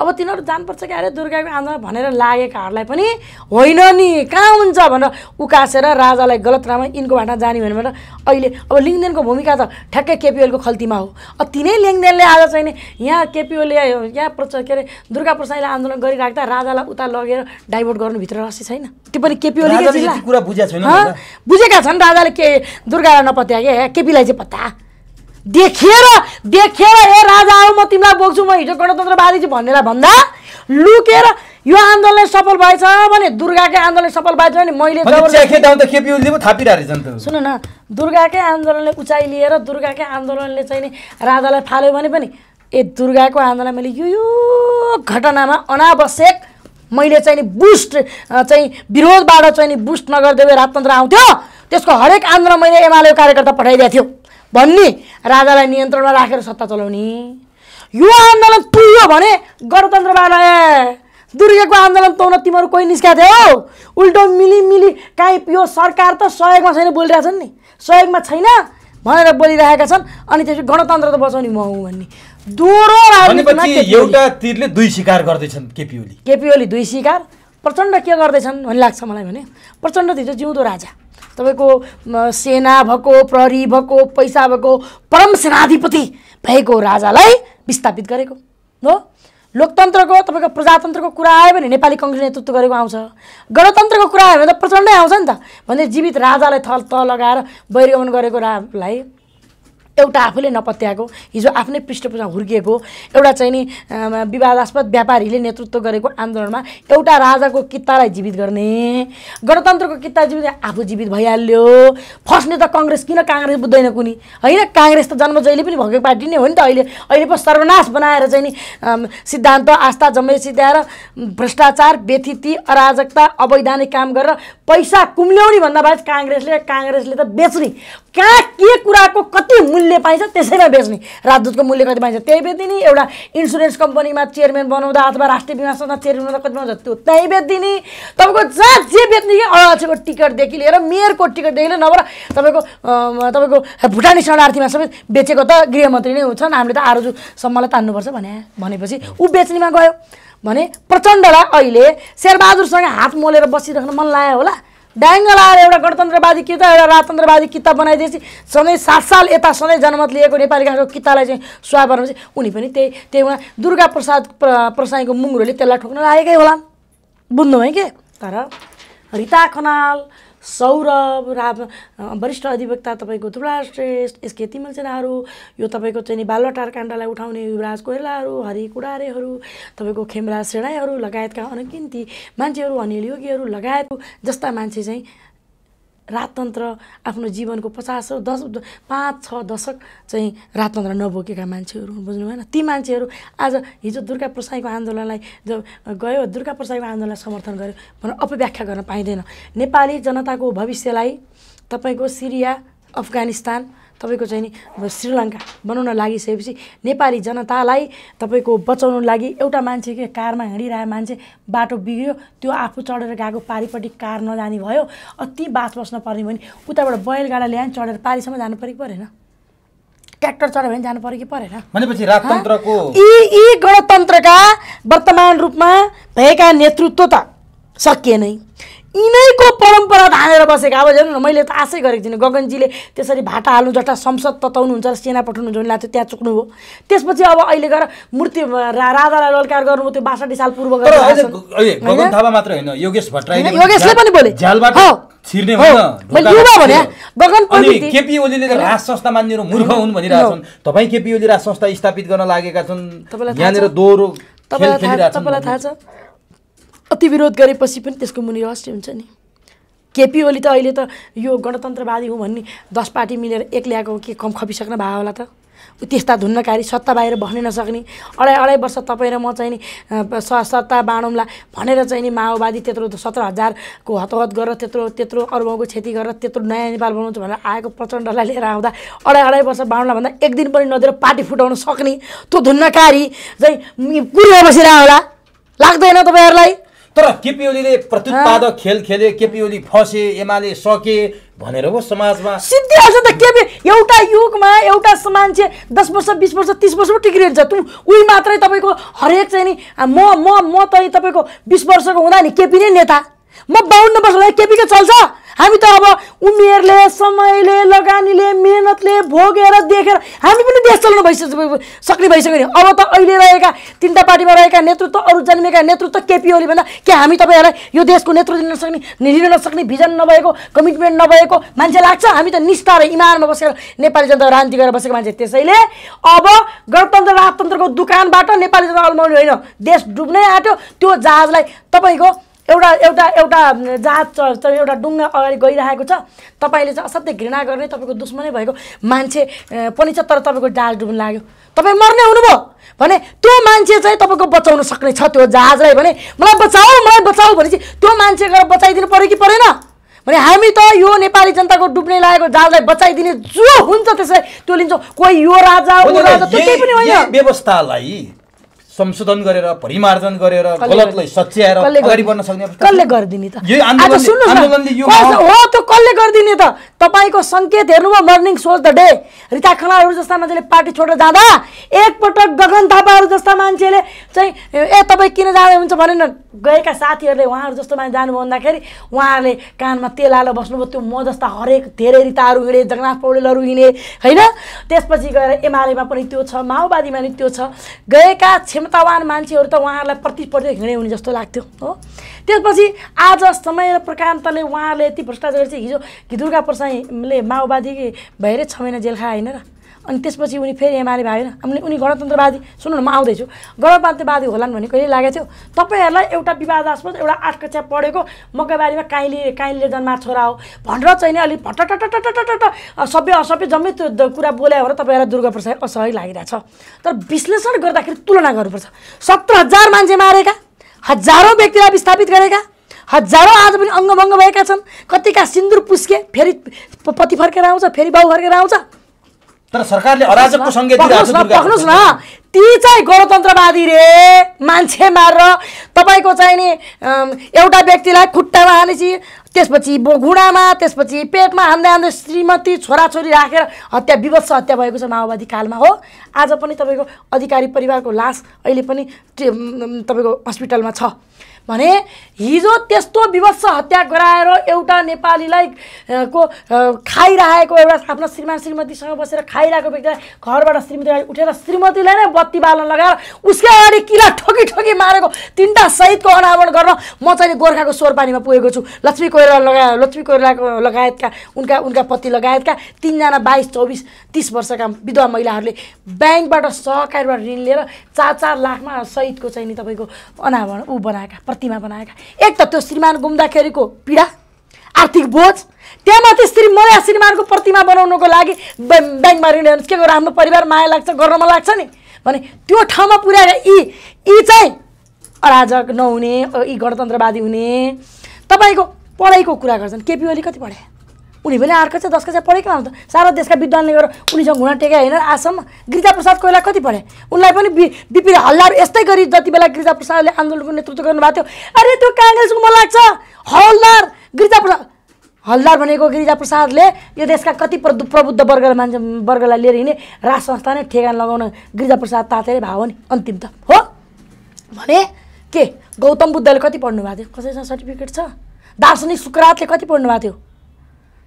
अब तिनीहरू जानुपर्छ कि अरे दुर्गाको आन्दोलन भनेर लागेकाहरूलाई पनि होइन नि कहाँ हुन्छ भनेर उकासेर राजालाई गलत रामा यिनको भाटा जाने भनेर अहिले अब लिङ्गदेनको भूमिका त ठ्याक्कै केपिओलको खल्तीमा हो अब तिनै लिङ्गदेनले आज चाहिँ यहाँ केपिओले यहाँ प्रच के अरे दुर्गा प्रसाईले आन्दोलन गरिराख्दा राजालाई उता लगेर डाइभर्ट गर्नुभित्र रहस्य छैन त्यो पनि केपिओले बुझेका छन् राजाले के दुर्गालाई नपत्या क्या केपीलाई चाहिँ पत्ता देखिएर देखिएर ए राजा आऊ म तिमीलाई बोक्छु म हिजो गणतन्त्रवादी चाहिँ भनेर भन्दा लुकेर यो आन्दोलन सफल भएछ भने दुर्गाकै आन्दोलन सफल भएछ भने मैले सुन न दुर्गाकै आन्दोलनले उचाइ लिएर दुर्गाकै आन्दोलनले चाहिँ नि राजालाई फाल्यो भने पनि ए दुर्गाको आन्दोलन मैले यो यो घटनामा अनावश्यक मैले चाहिँ नि बुस्ट चाहिँ विरोधबाट चाहिँ नि बुस्ट नगरिदिए राजतन्त्र आउँथ्यो त्यसको हरेक आन्दोलन मैले एमाले कार्यकर्ता पठाइदिएको थियो भन्ने राजालाई नियन्त्रणमा राखेर सत्ता चलाउने यो आन्दोलन तुयो भने गणतन्त्रबाट दुर्गेको आन्दोलन तौन तिमीहरू कोही निस्किएको थियो उल्टो मिली मिली काहीँ यो सरकार त सहयोगमा छैन बोलिरहेछन् नि सहयोगमा छैन भनेर बोलिरहेका छन् अनि त्यसपछि गणतन्त्र त बचाउने म हुँ भन्ने दोहोरो एउटा तिरले दुई शिकार गर्दैछन् केपिओली केपिओली दुई शिकार प्रचण्ड के गर्दैछन् भन्ने लाग्छ मलाई भने प्रचण्ड हिजो जिउँदो राजा तपाईँको सेना भएको प्रहरी भएको पैसा भएको परम सेनाधिपति भएको राजालाई विस्थापित गरेको हो लोकतन्त्रको तपाईँको प्रजातन्त्रको कुरा आयो भने नेपाली कङ्ग्रेस नेतृत्व गरेको आउँछ गणतन्त्रको कुरा आयो भने त प्रचण्डै आउँछ नि त भने जीवित राजालाई थल तह लगाएर बहिर्गमन गरेको रालाई एउटा आफूले नपत्याएको हिजो आफ्नै पृष्ठपूषा हुर्किएको एउटा चाहिँ नि विवादास्पद व्यापारीले नेतृत्व गरेको आन्दोलनमा एउटा राजाको कित्तालाई जीवित गर्ने गणतन्त्रको किता जीवित आफू जीवित भइहाल्यो फस्ने त कङ्ग्रेस किन काङ्ग्रेस बुझ्दैन कुनै होइन काङ्ग्रेस त जन्म जहिले पनि भएको पार्टी नै हो नि त अहिले अहिले पो सर्वनाश बनाएर चाहिँ नि सिद्धान्त आस्था जम्मै सिद्ध्याएर भ्रष्टाचार व्यथिति अराजकता अवैधानिक काम गरेर पैसा कुम्ल्याउने भन्दा बाहेक काङ्ग्रेसले काङ्ग्रेसले त बेच्ने कहाँ के कुराको कति मूल्य मूल्य पाइन्छ त्यसैमा बेच्ने राजदूतको मूल्य कति पाइन्छ त्यही बेच्दिने एउटा इन्सुरेन्स कम्पनीमा चेयरम्यान बनाउँदा अथवा राष्ट्रिय बिमा संस्था चेयरम्यान बनाउँदा कति बनाउँछ त्यो त्यहीँ बेच्दिने तपाईँको जहाँ जे बेच्ने कि अडाचीको टिकटदेखि लिएर मेयरको टिकटदेखि लिएर नभएर तपाईँको तपाईँको भुटानी शरणार्थीमा समेत बेचेको त गृहमन्त्री नै हुन्छन् हामीले त आरोजुसम्मलाई तान्नुपर्छ भने भनेपछि ऊ बेच्नेमा गयो भने प्रचण्डलाई अहिले शेरबहादुरसँग हात मोलेर बसिराख्न मन लाग्यो होला ड्याङ्ग लाएर एउटा गणतन्त्रवादी किताब एउटा राजतन्त्रवादी किताब बनाइदिएपछि सधैँ सात साल यता सधैँ जनमत लिएको नेपाली काङ्ग्रेसको किताबलाई चाहिँ स्वाभ बनाउँछ उनी पनि त्यही त्यही उहाँ दुर्गा प्रसाद प्र प्रसाईको मुङ्ग्रोले त्यसलाई ठोक्न लागेकै होला बुझ्नु है के तर रिता खनाल सौरभ रा वरिष्ठ अधिवक्ता तपाईँको ध्रुवराज श्रेष्ठ एसके तिमल सेनाहरू यो तपाईँको चाहिँ नि बालवाटार काण्डलाई उठाउने युवराज कोइरालाहरू हरि कुडारेहरू तपाईँको खेमराज सेडाईहरू लगायतका अनगिन्ती मान्छेहरू अनिल योगीहरू लगायत जस्ता मान्छे चाहिँ राजतन्त्र आफ्नो जीवनको पचास दस पाँच छ दशक चाहिँ राजतन्त्र नबोकेका मान्छेहरू बुझ्नु भएन ती मान्छेहरू आज हिजो दुर्गा प्रसाईको आन्दोलनलाई गयो दुर्गा प्रसाईको आन्दोलनलाई समर्थन गर्यो भनेर अपव्याख्या गर्न पाइँदैन नेपाली जनताको भविष्यलाई तपाईँको सिरिया अफगानिस्तान तपाईँको चाहिँ नि श्रीलङ्का बनाउन लागिसकेपछि नेपाली जनतालाई तपाईँको बचाउनु लागि एउटा मान्छे के कारमा हिँडिरहेको मान्छे बाटो बिग्रियो त्यो आफू चढेर गएको पारिपट्टि कार नजाने भयो अति बास बस्न पर्ने भने उताबाट बैलगाडा ल्याए चढेर पारिसम्म जानु पऱ्यो परेन ट्र्याक्टर चढ्यो भने जानु पऱ्यो कि परेन भनेपछि राजतन्त्रको यी यी गणतन्त्रका वर्तमान रूपमा भएका नेतृत्व त सकिएनै यिनैको परम्परा धानेर बसेका अब हेर्नु न मैले त आशै गरेको थिइनँ गगनजीले त्यसरी भाटा हाल्नु जट्टा संसद तताउनुहुन्छ र सेना पठाउनुहुन्छ भने लाग्थ्यो त्यहाँ चुक्नुभयो त्यसपछि अब अहिले गएर मूर्ति राधालाई ललकार गर्नु त्यो बासठी साल पूर्व गगन थापा मात्र होइन योगेश भट्टराई योगेशले पनि बोले छिर्ने केपी ओलीले राज संस्था मान्नेहरू मूर्ख हुन् भनिरहेका छन् तपाईँ केपी ओली राज संस्था स्थापित गर्न लागेका छन् यहाँनिर दोहोरो तपाईँलाई थाहा छ अति विरोध गरेपछि पनि त्यसको मुनि रहस्य हुन्छ नि केपी ओली त अहिले त यो गणतन्त्रवादी हो भन्ने दस पार्टी मिलेर एक ल्याएको के कम खपिसक्न भयो होला त ऊ त्यस्ता धुन्नकारी सत्ता बाहिर भन्नै नसक्ने अढाई अढाई वर्ष तपाईँ र म चाहिँ नि स सत्ता बाँडौँला भनेर चाहिँ नि माओवादी त्यत्रो सत्र हजारको हतहत गरेर त्यत्रो त्यत्रो अर्बौँको क्षति गरेर त्यत्रो नयाँ नेपाल बनाउँछु भनेर आएको प्रचण्डलाई लिएर आउँदा अढाई अढाई वर्ष बाँडौँला भन्दा एक दिन पनि नदिएर पार्टी फुटाउन सक्ने त्यो धुन्नकारी चाहिँ पुर्या बसिरह होला लाग्दैन तपाईँहरूलाई तर केपी ओलीले प्रत्युत्पादक खेल खेले केपी ओली फसे एमाले सके भनेर हो समाजमा सिद्धिहाल्छ त केपी एउटा युगमा एउटा मान्छे दस वर्ष बिस वर्ष तिस वर्ष पो टिक्रिन्छ तु उही मात्रै तपाईँको हरेक चाहिँ नि म म म त तपाईँको बिस वर्षको हुँदा नि केपी नै नेता म बाहुन्न वर्षलाई केपी के चल्छ हामी त अब उमेरले समयले लगानीले मेहनतले भोगेर देखेर हामी पनि देश चलाउनु भइसक्यो सक्ने भइसक्यो नि अब त अहिले रहेका तिनवटा पार्टीमा रहेका नेतृत्व अरू जन्मेका नेतृत्व केपी ओली भन्दा के हामी तपाईँहरूलाई यो देशको नेतृत्व दिन नसक्ने लिन नसक्ने भिजन नभएको कमिटमेन्ट नभएको मान्छे लाग्छ हामी त निष्ठा र इमानमा बसेर नेपाली जनता राजनीति गरेर बसेको मान्छे त्यसैले अब गणतन्त्र राजतन्त्रको दोकानबाट नेपाली जनता अल्माउने होइन देश डुब्नै आँट्यो त्यो जहाजलाई तपाईँको एउटा एउटा एउटा जहाज एउटा डुङ्गा अगाडि गइरहेको छ तपाईँले चाहिँ असाध्यै घृणा गर्ने तपाईँको दुश्मनै भएको मान्छे पनि छ तर तपाईँको जाल डुब्न लाग्यो तपाईँ मर्ने हुनुभयो भने त्यो मान्छे चाहिँ तपाईँको बचाउन सक्ने छ त्यो जहाजलाई भने मलाई बचाऊ मलाई बचाऊ भनेपछि त्यो मान्छे गएर बचाइदिनु पऱ्यो कि परेन भने हामी त यो नेपाली जनताको डुब्ने लागेको जहाजलाई बचाइदिने जो हुन्छ त्यसलाई त्यो लिन्छौँ कोही यो राजा राजा पनि होइन व्यवस्थालाई संशोधन गरेर परिमार्जन गरेर गलतलाई सच्याएर अगाडि बढ्न सक्ने कसले गरिदिने त हो त कसले गरिदिने त तपाईँको सङ्केत हेर्नुभयो मर्निङ सोच द डे रिता खनाहरू जस्ता मान्छेले पार्टी छोडेर जाँदा एकपटक गगन थापाहरू जस्ता मान्छेले चाहिँ ए तपाईँ किन जाँदै हुन्छ भनेर गएका साथीहरूले उहाँहरू जस्तो मान्छे जानुभयो भन्दाखेरि उहाँहरूले कानमा तेल हालेर बस्नुभयो त्यो म जस्ता हरेक धेरै रिताहरू हिँडे जगन्नाथ पौडेलहरू हिँडे होइन त्यसपछि गएर एमालेमा पनि त्यो छ माओवादीमा पनि त्यो छ गएका क्षमतावान मान्छेहरू त उहाँहरूलाई प्रतिस्पर्धा हिँडे हुने जस्तो लाग्थ्यो हो त्यसपछि आज समय र प्रकान्तले उहाँहरूले यति भ्रष्टाचार चाहिँ हिजो दुर्गा प्रसाईले माओवादी भएरै छ महिना जेल खाए होइन र अनि त्यसपछि उनी फेरि एमाले भएन अनि उनी गणतन्त्रवादी सुन्नु न म आउँदैछु गणतन्त्रवादी होलान् भन्ने कहिले लागेको थियो तपाईँहरूलाई एउटा विवादास्पद एउटा आठ कक्षा पढेको मकैबारीमा काहीँले काहीँले जन्मा छोरा हो भनेर चाहिँ नि अलिक भट्ट सभ्य असभ्य जम्मै त्यो कुरा बोल्यायो भने तपाईँहरूलाई दुर्गा प्रसाद असहज लागिरहेछ तर विश्लेषण गर्दाखेरि तुलना गर्नुपर्छ सत्र हजार मान्छे मारेका हजारौँ व्यक्तिलाई विस्थापित गरेका हजारौँ आज पनि अङ्गभङ्ग भएका छन् कतिका सिन्दुर पुस्के फेरि पति फर्केर आउँछ फेरि बाउ फर्केर आउँछ तर सरकारले अराजकको सङ्केत पक्नुहोस् न ती चाहिँ गणतन्त्रवादी रे मान्छे मारेर तपाईँको चाहिँ नि एउटा व्यक्तिलाई खुट्टामा हानेपछि त्यसपछि घुँडामा त्यसपछि पेटमा हान्दै हान्दै श्रीमती छोराछोरी राखेर हत्या विभत्स हत्या भएको छ माओवादी कालमा हो आज पनि तपाईँको अधिकारी परिवारको लास अहिले पनि तपाईँको हस्पिटलमा छ भने हिजो त्यस्तो विवत्स हत्या गराएर एउटा नेपालीलाई को खाइरहेको एउटा आफ्ना श्रीमान श्रीमतीसँग बसेर खाइरहेको व्यक्तिलाई घरबाट श्रीमतीलाई उठेर श्रीमतीलाई नै बत्ती बाल्न लगाएर उसकै अगाडि किला ठोकी ठोकी मारेको तिनवटा सहितको अनावरण गर्न म चाहिँ गोर्खाको स्वरपानीमा पुगेको छु लक्ष्मी कोइराला लगाए लक्ष्मी कोइरालाको लगायतका उनका उनका पति लगायतका तिनजना बाइस चौबिस तिस वर्षका विधवा महिलाहरूले ब्याङ्कबाट सहकारीबाट ऋण लिएर चार चार लाखमा सहितको चाहिँ नि तपाईँको अनावरण ऊ बनाएका प्रतिमा बनाएका एक त त्यो श्रीमान घुम्दाखेरिको पीडा आर्थिक बोझ त्यहाँमाथि श्री मलाई श्रीमानको प्रतिमा बनाउनुको लागि ब्याङ्कमा ऋण हेर्नुहोस् के गरेर हाम्रो परिवार माया लाग्छ गर्नमा लाग्छ नि भने त्यो ठाउँमा पुर्याएर यी यी चाहिँ अराजक नहुने यी गणतन्त्रवादी हुने तपाईँको पढाइको कुरा गर्छन् केपी ओली कति पढाए उनी पनि अर्को चाहिँ दसको चाहिँ पढेकै आउँछ सारा देशका विद्वानले गएर उनीसँग घुँडा टेका होइन गिरिजा प्रसाद कोइला कति पढे उनलाई पनि बिपी हल्लाहरू यस्तै गरी जति बेला गिरिजा प्रसादले आन्दोलनको नेतृत्व गर्नुभएको थियो अरे त्यो काङ्ग्रेसको मलाई लाग्छ हल्लार प्रसाद हल्दार भनेको गिरिजाप्रसादले यो देशका कति प्रबुद्ध वर्ग मान्छे वर्गलाई लिएर हिँडे राज संस्था नै ठेगान लगाउन गिरिजाप्रसाद तातेरै भयो नि अन्तिम त हो भने के गौतम बुद्धले कति पढ्नु भएको थियो कसैसँग सर्टिफिकेट छ दार्शनिक सुकरातले कति पढ्नु भएको थियो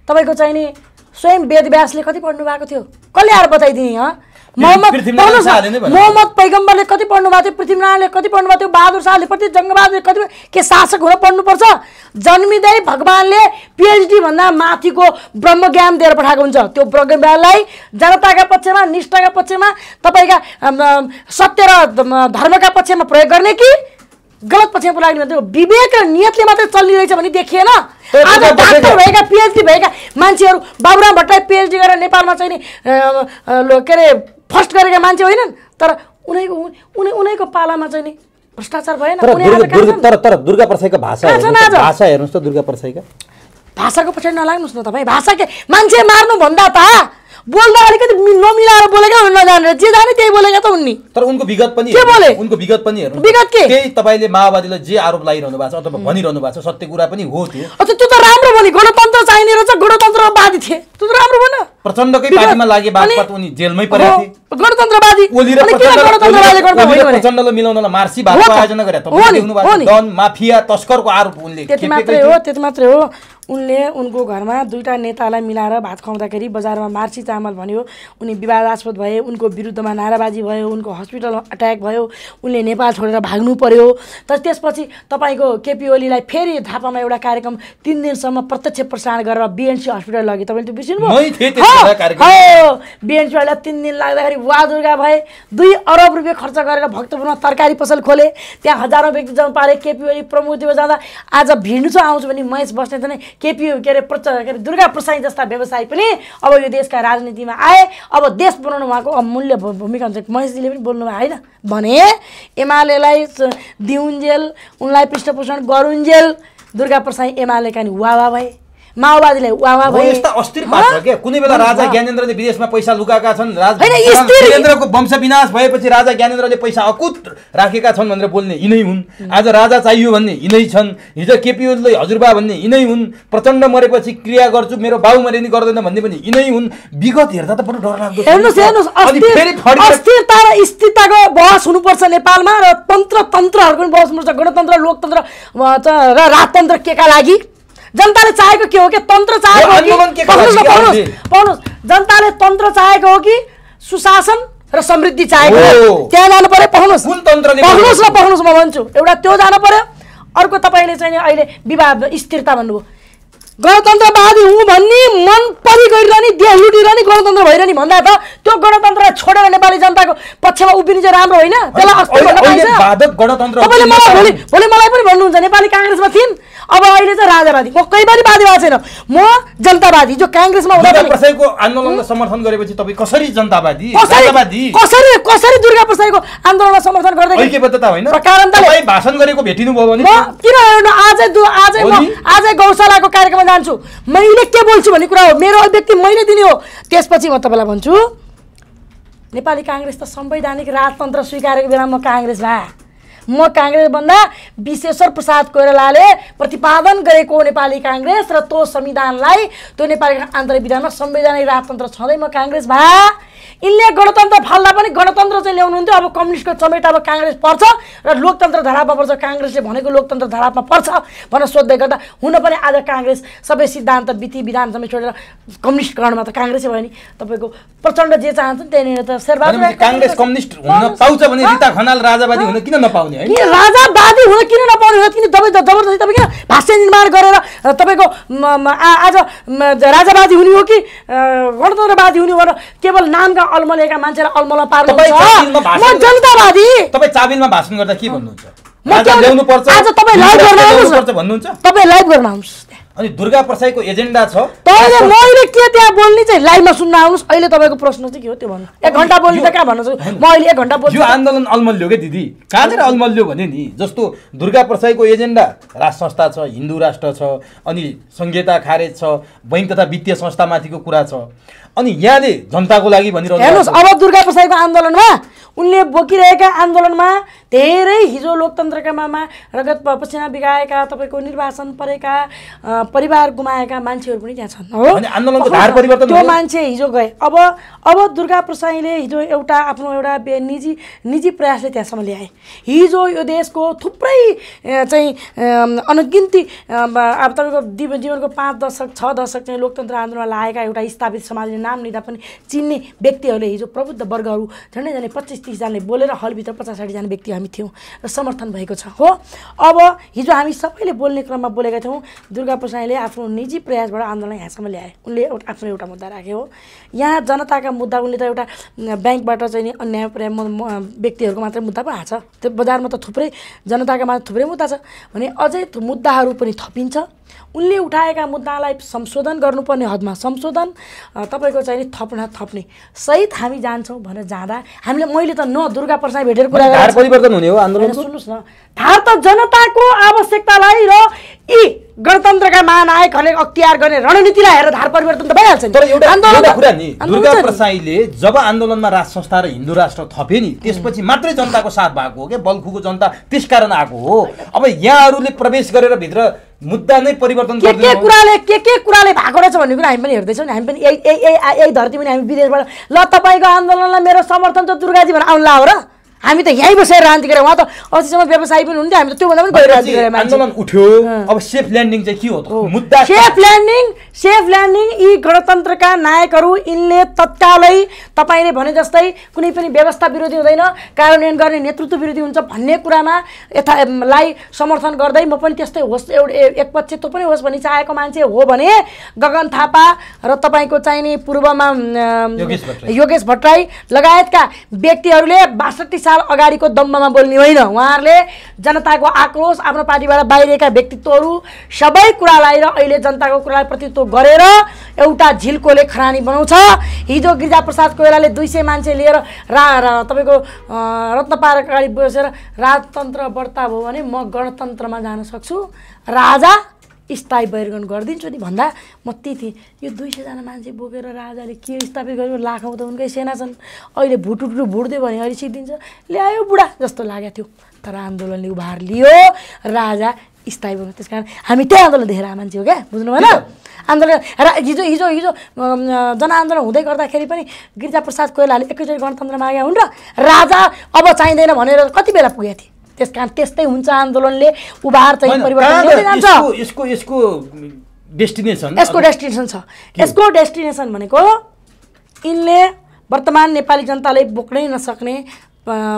तपाईँको चाहिँ नि स्वयं वेद व्यासले कति पढ्नु भएको थियो कसले आएर बताइदिने यहाँ मोहम्मद मोहम्मद पैगम्बरले कति पढ्नु भएको थियो पृथ्वीनारायणले कति पढ्नु भएको थियो बहादुर शाहले कति जङ्गबहादुरले कति के शासक हुन पढ्नुपर्छ जन्मिँदै भगवान्ले पिएचडीभन्दा माथिको ब्रह्मज्ञान दिएर पठाएको हुन्छ त्यो ब्रह्मज्ञानलाई जनताका पक्षमा निष्ठाका पक्षमा तपाईँका सत्य र धर्मका पक्षमा प्रयोग गर्ने कि गलत पक्षमा पुऱ्याउने मात्रै हो विवेक र नियतले मात्रै चलिरहेछ भने देखिएन आज डाक्टर भएका पिएचडी भएका मान्छेहरू बाबुराम भट्टराई पिएचडी गरेर नेपालमा चाहिँ नि के अरे फर्स्ट गरेका मान्छे होइनन् तर उनीको उनी उनीको पालामा चाहिँ नि भ्रष्टाचार भएन तर तर दुर्गा प्रसाईको भाषा भाषा हेर्नुहोस् त दुर्गा प्रसाईको भाषाको पछाडि नलाग्नुहोस् न तपाईँ भाषा के मान्छे मार्नुभन्दा त बोल्दा अलिकति नमिलाएर बोलेका हुन् नजानेर जे जाने त्यही बोलेका त हुन् नि तर उनको विगत पनि के बोले उनको विगत पनि हेर्नु विगत के त्यही तपाईँले माओवादीलाई जे आरोप लगाइरहनु भएको छ अथवा भनिरहनु भएको छ सत्य कुरा पनि हो त्यो अच्छा त्यो त राम्रो भने गणतन्त्र चाहिने रहेछ गणतन्त्रवादी थिए त्यो त राम्रो भन प्रचण्डकै पार्टीमा लागे बापत उनी जेलमै परे थिए गणतन्त्रवादी ओली र प्रचण्डले मिलाउनलाई मार्सी भाषा आयोजना गरे त डन माफिया तस्करको आरोप उनले त्यति मात्रै हो त्यति मात्रै हो उनले उनको घरमा दुईवटा नेतालाई मिलाएर भात खुवाउँदाखेरि बजारमा मार्सी चामल भन्यो उनी विवादास्पद भए उनको विरुद्धमा नाराबाजी भयो उनको हस्पिटलमा अट्याक भयो उनले नेपाल छोडेर भाग्नु पर्यो तर त्यसपछि तपाईँको केपी ओलीलाई फेरि थापामा एउटा कार्यक्रम तिन दिनसम्म प्रत्यक्ष प्रसारण गरेर बिएनसी हस्पिटल लग्यो तपाईँले त्यो बिर्सिनु बिएनसीलाई तिन दिन लाग्दाखेरि वा दुर्गा भए दुई अरब रुपियाँ खर्च गरेर भक्तपुरमा तरकारी पसल खोले त्यहाँ हजारौँ व्यक्ति जम्मा पारे केपी ओली दिव जाँदा आज भिड्नु छ आउँछु भने महेश बस्ने त नै केपी के अरे प्रच के अरे दुर्गा प्रसाई जस्ता व्यवसायी पनि अब यो देशका राजनीतिमा आए अब देश बनाउनु उहाँको अमूल्य भूमिका हुन्छ महेशजीले पनि बोल्नुभयो होइन भने एमालेलाई दिउन्जेल उनलाई पृष्ठपोषण गरुन्जेल दुर्गा प्रसाई एमालेका नि वा भए माओवादीले वा वा भयो यस्ता अस्थिर पात्र के कुनै बेला राजा ज्ञानेन्द्रले विदेशमा पैसा लुगाएका छन् ज्ञानेन्द्रको वंश विनाश भएपछि राजा ज्ञानेन्द्रले पैसा अकुत राखेका छन् भनेर बोल्ने यिनै हुन् आज राजा चाहियो भन्ने यिनै छन् हिजो केपी ओलीलाई हजुरबा भन्ने यिनै हुन् प्रचण्ड मरेपछि क्रिया गर्छु मेरो बाबु मरे नि गर्दैन भन्ने पनि यिनै हुन् विगत हेर्दा त बडो डर लाग्दो अस्थिरता र स्थिरताको बहस हुनुपर्छ नेपालमा र तन्त्र तन्त्रहरूको पनि बहस हुनुपर्छ गणतन्त्र लोकतन्त्र र राजतन्त्र के लागि जनताले चाहेको के हो कि तन्त्र चाहेको पाउनुहोस् जनताले तन्त्र चाहेको हो कि सुशासन र समृद्धि चाहेको हो त्यहाँ जानु पर्यो पाउनुहोस् पाउनुहोस् न पाउनुहोस् म भन्छु एउटा त्यो जानु पर्यो अर्को तपाईँले चाहिँ अहिले विवाद स्थिरता भन्नुभयो गणतन्त्रवादी हुँ भन्ने मन परि गरिरहने देह लुटिरहने गणतन्त्र भइरहने भन्दा त त्यो गणतन्त्रलाई छोडेर नेपाली जनताको पक्षमा उभिनु चाहिँ राम्रो होइन त्यसलाई मलाई भोलि भोलि मलाई पनि भन्नुहुन्छ नेपाली काङ्ग्रेसमा थिइन् अब अहिले चाहिँ राजावादी म कहीँ पनि वादी भएको छैन म जनतावादी जो काङ्ग्रेसमा आन्दोलनलाई समर्थन गरेपछि तपाईँ कसरी जनतावादी कसरी कसरी दुर्गा प्रसाईको आन्दोलनलाई समर्थन गर्दै कारण भाषण गरेको भेटिनु भयो भने किन आज आज आज गौशालाको कार्यक्रममा चाहन्छु मैले के बोल्छु भन्ने कुरा हो मेरो अभिव्यक्ति मैले दिने हो त्यसपछि म तपाईँलाई भन्छु नेपाली काङ्ग्रेस त संवैधानिक राजतन्त्र स्वीकारेको बेला म काङ्ग्रेस भए म काङ्ग्रेसभन्दा विश्वेश्वर प्रसाद कोइरालाले प्रतिपादन गरेको नेपाली काङ्ग्रेस र त्यो संविधानलाई त्यो नेपाली आन्तरिक विधानमा संवैधानिक राजतन्त्र छँदै म काङ्ग्रेस भए यिनले गणतन्त्र फाल्दा पनि गणतन्त्र चाहिँ ल्याउनुहुन्थ्यो अब कम्युनिस्टको चमेट अब काङ्ग्रेस पर्छ र लोकतन्त्र धारामा पर्छ काङ्ग्रेसले भनेको लोकतन्त्र धारामा पर्छ भनेर सोध्दै गर्दा हुन पनि आज काङ्ग्रेस सबै सिद्धान्त विधि विधान सबै छोडेर कम्युनिस्टकरणमा त काङ्ग्रेसै भयो नि तपाईँको प्रचण्ड जे चाहन्छन् त्यहाँनिर त काङ्ग्रेस कम्युनिस्ट हुन पाउँछ भने रिता खनाल राजावादी हुन किन नपाउने है राजावादी हुन किन नपाउने हो किन तपाईँ जबरजस्ती तपाईँ किन भाष्य निर्माण गरेर तपाईँको आज राजावादी हुने हो कि गणतन्त्रवादी हुने हो र केवल नाम किसिमका अल्मलेका मान्छेलाई अल्मल पार्नु म जनतावादी तपाईँ चाबिलमा भाषण गर्दा के भन्नुहुन्छ आज गर्न तपाईँ लाइभ गर्न आउनुहोस् अनि दुर्गा प्रसाईको एजेन्डा छ मैले के त्यहाँ बोल्ने चाहिँ लाइभमा सुन्न आउनुहोस् अहिले तपाईँको प्रश्न चाहिँ के हो त्यो भन्नु एक घन्टा बोल्ने त कहाँ भन्नु म अहिले एक घन्टा बोल्छु आन्दोलन अल्मल्यो क्या दिदी कहाँनिर अल्मल्यो भने नि जस्तो दुर्गा प्रसाईको एजेन्डा राज संस्था छ हिन्दू राष्ट्र छ अनि सङ्घीयता खारेज छ बैङ्क तथा वित्तीय संस्थामाथिको कुरा छ अनि यहाँले जनताको लागि भनिरहनु हेर्नुहोस् अब दुर्गा प्रसाईको आन्दोलनमा उनले बोकिरहेका आन्दोलनमा धेरै हिजो लोकतन्त्रका मामा रगत पसिना बिगाएका तपाईँको निर्वाचन परेका परिवार गुमाएका मान्छेहरू पनि त्यहाँ छन् हो त्यो मान्छे हिजो गए अब अब दुर्गा प्रसाईले हिजो एउटा आफ्नो एउटा निजी निजी प्रयासले त्यहाँसम्म ल्याए हिजो यो देशको थुप्रै चाहिँ अनगिन्ती अब तपाईँको जीवनको पाँच दशक छ दशक चाहिँ लोकतन्त्र आन्दोलनमा लागेका एउटा स्थापित समाजले नाम लिँदा पनि चिन्ने व्यक्तिहरूले हिजो प्रबुद्ध वर्गहरू झन्डै झन्डै पच्चिस तिसजनाले बोलेर हलभित्र पचास साठीजना व्यक्ति हामी थियौँ र समर्थन भएको छ हो अब हिजो हामी सबैले बोल्ने क्रममा बोलेका थियौँ दुर्गा गोसाईले आफ्नो निजी प्रयासबाट आन्दोलन यहाँसम्म ल्याए उनले एउटा आफ्नो एउटा मुद्दा राखे हो यहाँ जनताका मुद्दा उनले त एउटा ब्याङ्कबाट चाहिँ नि अन्याय व्यक्तिहरूको मात्रै मुद्दा पो हाँछ त्यो बजारमा त थुप्रै जनताका मात्र थुप्रै मुद्दा छ भने अझै मुद्दाहरू पनि थपिन्छ उनले उठाएका मुद्दालाई संशोधन गर्नुपर्ने हदमा संशोधन तपाईँको चाहिँ नि थप्न थप्ने सहित हामी जान्छौँ भनेर जाँदा हामीले मैले त न दुर्गा प्रसाद भेटेर कुरा परिवर्तन हुने हो आन्दोलन सुन्नुहोस् न धार त जनताको आवश्यकतालाई र यी गणतन्त्रका महानायकहरूले अख्तियार गर्ने रणनीतिलाई हेरेर धार परिवर्तन त भइहाल्छ नि तर एउटा कुरा नि दुर्गा प्रसाईले जब आन्दोलनमा राज संस्था र हिन्दू राष्ट्र थपे नि त्यसपछि मात्रै जनताको साथ भएको हो क्या बल्खुको जनता त्यसकारण आएको हो अब यहाँहरूले प्रवेश गरेर भित्र मुद्दा नै परिवर्तन के के कुराले के के कुराले भएको रहेछ भन्ने कुरा हामी पनि हेर्दैछौँ नि हामी पनि यही यही धरती पनि हामी विदेशबाट ल तपाईँको आन्दोलनलाई मेरो समर्थन त दुर्गाजी भनेर आउनु ला र हामी त यहीँ बसेर राजनीति गरेर उहाँ त अझैसम्म व्यवसायी पनि हुन्थ्यो हामी त त्योभन्दा पनि गएर आन्दोलन उठ्यो अब सेफ ल्यान्डिङ चाहिँ के हो मुद्दा सेफ ल्यान्डिङ सेफ ल्यान्डिङ यी गणतन्त्रका नायकहरू यिनले तत्कालै तपाईँले भने जस्तै कुनै पनि व्यवस्था विरोधी हुँदैन कार्यान्वयन गर्ने नेतृत्व विरोधी हुन्छ भन्ने कुरामा यथालाई समर्थन गर्दै म पनि त्यस्तै होस् एउटा एकपक्ष त्यो पनि होस् भन्ने चाहेको मान्छे हो भने गगन थापा र तपाईँको चाहिने पूर्वमा योगेश भट्टराई लगायतका व्यक्तिहरूले बासठी साल अगाडिको दम्बमा बोल्ने होइन उहाँहरूले जनताको आक्रोश आफ्नो पार्टीबाट बाहिरका व्यक्तित्वहरू सबै कुरालाई र अहिले जनताको कुरालाई प्रतित्व गरेर एउटा झिल्कोले खरानी बनाउँछ हिजो गिरिजाप्रसाद कोइरालाले दुई सय मान्छे लिएर रा, रा तपाईँको रत्नपार अगाडि बसेर राजतन्त्र बढ्ता भयो भने म गणतन्त्रमा जान सक्छु राजा स्थायी बहिर्गण गरिदिन्छु नि भन्दा म त्यही थिएँ यो दुई सयजना मान्छे बोकेर राजाले के स्थापित गर्यो लाखौँ त उनकै सेना छन् अहिले भुटुटु भुट्दियो भने अहिले सिद्धिन्छ ल्यायो बुढा जस्तो लागेको थियो तर आन्दोलनले उभार लियो राजा स्थायी भयो त्यस कारण हामी त्यही आन्दोलन धेरै मान्छे हो क्या बुझ्नु भएन आन्दोलन हिजो हिजो हिजो जनआन्दोलन हुँदै गर्दाखेरि पनि गिरिजाप्रसाद कोइलाले एकैचोटि गणतन्त्र माग्यो हुन् र राजा अब चाहिँदैन भनेर कति बेला पुगेको थिए त्यस कारण त्यस्तै हुन्छ आन्दोलनले उभार चाहिँ परिवर्तन जान्छ यसको यसको डेस्टिनेसन यसको डेस्टिनेसन छ यसको डेस्टिनेसन भनेको यिनले वर्तमान नेपाली जनतालाई बोक्नै नसक्ने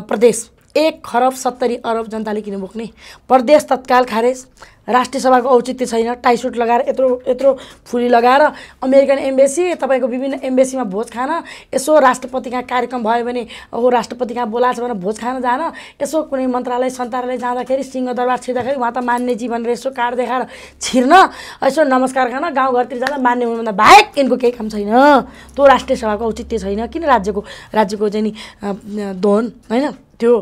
प्रदेश एक खरब सत्तरी अरब जनताले किन बोक्ने प्रदेश तत्काल खारेज राष्ट्रिय सभाको औचित्य छैन टाइसुट लगाएर यत्रो यत्रो फुली लगाएर अमेरिकन एम्बेसी तपाईँको विभिन्न एम्बेसीमा भोज खान यसो राष्ट्रपति कहाँ कार्यक्रम भयो भने हो राष्ट्रपति कहाँ बोलाएको छ भने भोज खान जान यसो कुनै मन्त्रालय सन्तालय जाँदाखेरि सिंहदरबार छिर्दाखेरि उहाँ त जीवन भनेर यसो कार्ड देखाएर छिर्न यसो नमस्कार गर्न गाउँघरतिर जाँदा मान्ने हुनुभन्दा बाहेक यिनको केही काम छैन त्यो राष्ट्रिय सभाको औचित्य छैन किन राज्यको राज्यको चाहिँ नि दोन होइन त्यो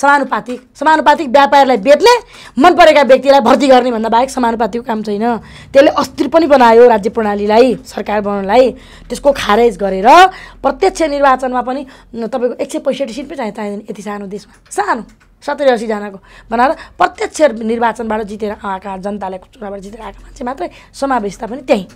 समानुपातिक समानुपातिक व्यापारीलाई बेच्ने मन परेका व्यक्तिलाई भर्ती गर्ने भन्दा बाहेक समानुपातिको काम छैन त्यसले अस्थिर पनि बनायो राज्य प्रणालीलाई सरकार बनाउनलाई त्यसको खारेज गरेर प्रत्यक्ष निर्वाचनमा पनि तपाईँको एक सय पैँसठी सिट पनि चाहिँ यति सानो देशमा सानो सत्तरी असीजनाको बनाएर प्रत्यक्ष निर्वाचनबाट जितेर आएका जनतालाई चुनावबाट जितेर आएका मान्छे मात्रै समावेशता पनि त्यहीँ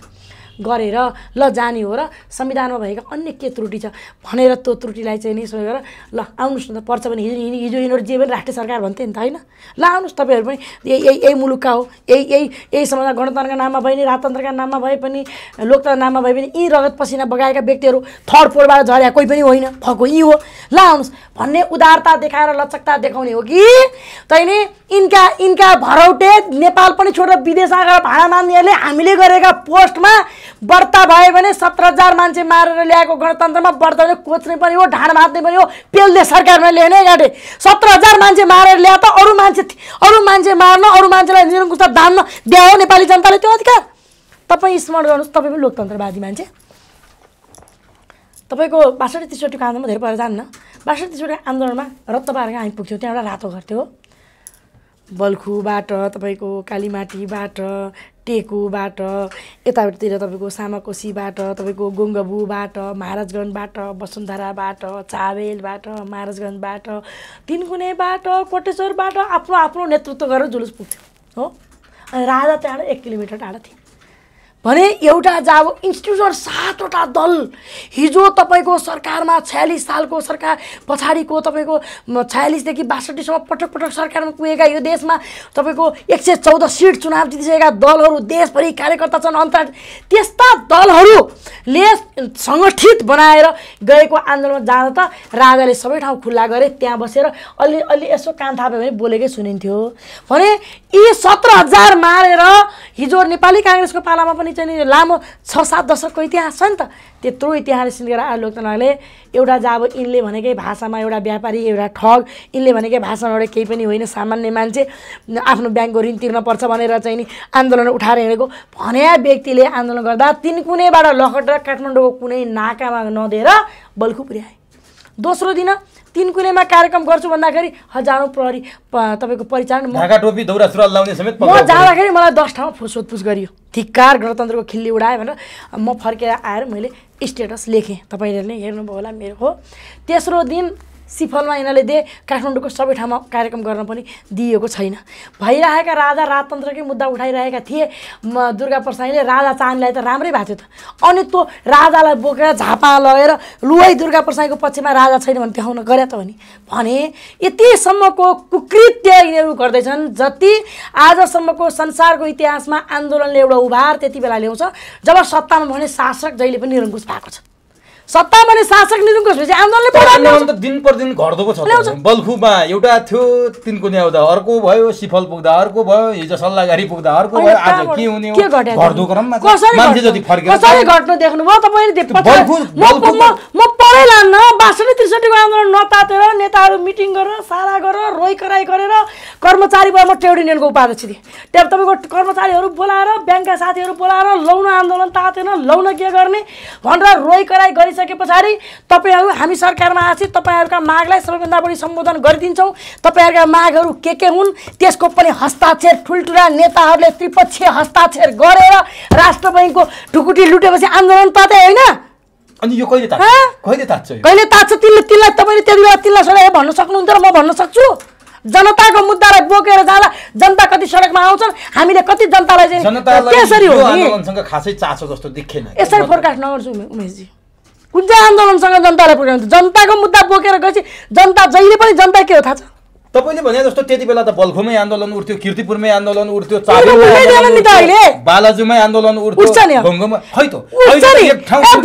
गरेर ल जाने हो र संविधानमा भएका अन्य के त्रुटि छ भनेर त्यो त्रुटिलाई चाहिँ नि गरेर ल आउनुहोस् न त पर्छ भने हिजो हिजो यिनीहरू जे पनि राष्ट्रिय सरकार भन्थ्यो नि त होइन ल आउनुहोस् तपाईँहरू पनि यही यही यही मुलुकका हो यही यही यही समाजमा गणतन्त्रका नाममा भए पनि राजतन्त्रका नाममा भए पनि लोकतन्त्र नाममा भए पनि यी रगत पसिना बगाएका व्यक्तिहरू थर्ड फोरबाट झर्या कोही पनि होइन भएको यी हो ल आउनुहोस् भन्ने उदारता देखाएर लचकता देखाउने हो कि तैँले यिनका यिनका भरौटे नेपाल पनि छोडेर विदेश आएर भाँडा मान्नेहरूले हामीले गरेका पोस्टमा व्रता भयो भने सत्र हजार मान्छे मारेर ल्याएको गणतन्त्रमा व्रत भने कोच्ने पनि हो ढाड भाँच्ने पनि हो पेल्ने सरकारमा ल्याएन गाडे सत्र हजार मान्छे मारेर ल्याए त अरू मान्छे अरू मान्छे मार्न अरू मान्छेलाई निरङ्कुश धान्न द्याओ नेपाली जनताले त्यो अधिकार तपाईँ स्मरण गर्नुहोस् तपाईँ पनि लोकतन्त्रवादी मान्छे तपाईँको बासठी त्रिसठीको आन्दोलनमा धेरै परेर जान्न बासठी त्रिसठीको आन्दोलनमा रत्त पारेर हामी त्यहाँ एउटा रातो घर थियो बल्खुबाट तपाईँको कालीमाटीबाट टेकुबाट यतातिर तपाईँको सामाकोसीबाट तपाईँको गोङ्गबुबाट महाराजगञ्जबाट वसुन्धराबाट चावेलबाट महाराजगञ्जबाट तिनकुनेबाट कोटेश्वरबाट आफ्नो आफ्नो नेतृत्व गरेर जुलुस पुग्थ्यो हो अनि राजा त्यहाँबाट एक किलोमिटर टाढा थियो भने एउटा जाब इन्स्टिट्युसन सातवटा दल हिजो तपाईँको सरकारमा छयालिस सालको सरकार पछाडिको तपाईँको छयालिसदेखि बासठीसम्म पटक पटक सरकारमा पुगेका यो देशमा तपाईँको एक सय चौध सिट चुनाव जितिसकेका दलहरू देशभरि कार्यकर्ता छन् अन्तर त्यस्ता दलहरूले सङ्गठित बनाएर गएको आन्दोलनमा जाँदा त राजाले सबै ठाउँ खुल्ला गरे त्यहाँ बसेर अलि अलि यसो कान थाप्यो भने बोलेकै सुनिन्थ्यो भने यी सत्र हजार मारेर हिजो नेपाली काङ्ग्रेसको पालामा पनि चाहिँ लामो छ सात दशकको इतिहास छ नि त त्यत्रो इतिहास लिएर आज लोकतन्त्रले एउटा जा अब यिनले भनेकै भाषामा एउटा व्यापारी एउटा ठग यिनले भनेकै भाषामा एउटा केही पनि होइन सामान्य मान्छे आफ्नो ब्याङ्कको ऋण तिर्नपर्छ भनेर चाहिँ नि आन्दोलन उठाएर हिँडेको भने व्यक्तिले आन्दोलन गर्दा तिन कुनैबाट लखटेर काठमाडौँको कुनै नाकामा नदिएर बल्खु पुर्याए दोस्रो दिन तिन कुनेमा कार्यक्रम गर्छु भन्दाखेरि हजारौँ प्रहरी तपाईँको परिचालन टोपी दौरा लाउने समेत म जाँदाखेरि मलाई दस ठाउँमा सोधपुछ गरियो धिक्कार गणतन्त्रको खिल्ली उडाएँ भनेर म फर्केर आएर मैले स्टेटस लेखेँ तपाईँहरूले हेर्नुभयो होला मेरो हो तेस्रो दिन सिफलमा यिनीहरूले दे काठमाडौँको सबै ठाउँमा कार्यक्रम गर्न पनि दिएको छैन भइरहेका राजा राजतन्त्रकै मुद्दा उठाइरहेका थिए दुर्गा प्रसाईले राजा चाहनेलाई त राम्रै भएको थियो त अनि त्यो राजालाई बोकेर झापा लगेर लुवाई दुर्गा प्रसाईको पक्षमा राजा छैन भने देखाउन गरे त भने भने यतिसम्मको कुकृत्य यिनीहरू गर्दैछन् जति आजसम्मको संसारको इतिहासमा आन्दोलनले एउटा उभार त्यति बेला ल्याउँछ जब सत्तामा भने शासक जहिले पनि निरङ्कुश भएको छ सत्ता भने शासक निरुङ्कुश भएपछि आन्दोलनले दिन प्रतिदिन घट्दो पो छ बल्खुमा एउटा थियो तिनको न्याउँदा अर्को भयो सिफल पुग्दा अर्को भयो हिजो सल्लाहगारी पुग्दा अर्को भयो आज के हुने घट्दो क्रममा मान्छे जति फर्केर कसरी घट्नु देख्नुभयो तपाईँले म पढै लान्न बासठी त्रिसठीको आन्दोलन नतातेर नेताहरू मिटिङ गरेर सारा गरेर रोइ कराई गरेर कर्मचारीबाट म ट्रेड युनियनको उपाध्यक्ष थिएँ त्यहाँ तपाईँको कर्मचारीहरू बोलाएर ब्याङ्कका साथीहरू बोलाएर लौन आन्दोलन तातेन लौन के गर्ने भनेर रोइ कराई गरे गरिसके पछाडि तपाईँहरू हामी सरकारमा आएपछि तपाईँहरूका मागलाई सबैभन्दा बढी सम्बोधन गरिदिन्छौँ तपाईँहरूका मागहरू के के हुन् त्यसको पनि हस्ताक्षर ठुल्ठुला नेताहरूले त्रिपक्षीय हस्ताक्षर गरेर राष्ट्र बैङ्कको ढुकुटी लुटेपछि आन्दोलन पाते होइन अनि यो कहिले कहिले तात्छ कहिले तात्छ तिनले तिनलाई तपाईँले त्यति बेला तिनलाई सोधेर भन्न सक्नुहुन्छ र म भन्न सक्छु जनताको मुद्दालाई बोकेर जाँदा जनता कति सडकमा आउँछन् हामीले कति जनतालाई चाहिँ त्यसरी हो खासै चासो जस्तो देखिएन यसरी फोरकास्ट नगर्छु उमेशजी कुन चाहिँ आन्दोलनसँग जनतालाई पुर्याउँछ जनताको मुद्दा बोकेर गएपछि जनता जहिले पनि जनता के हो थाहा छ तपाईँले भने जस्तो त्यति बेला त बल्खुमै आन्दोलन उठ्थ्यो किर्तिपुरमै आन्दोलन उठ्थ्यो बालाजुमै आन्दोलन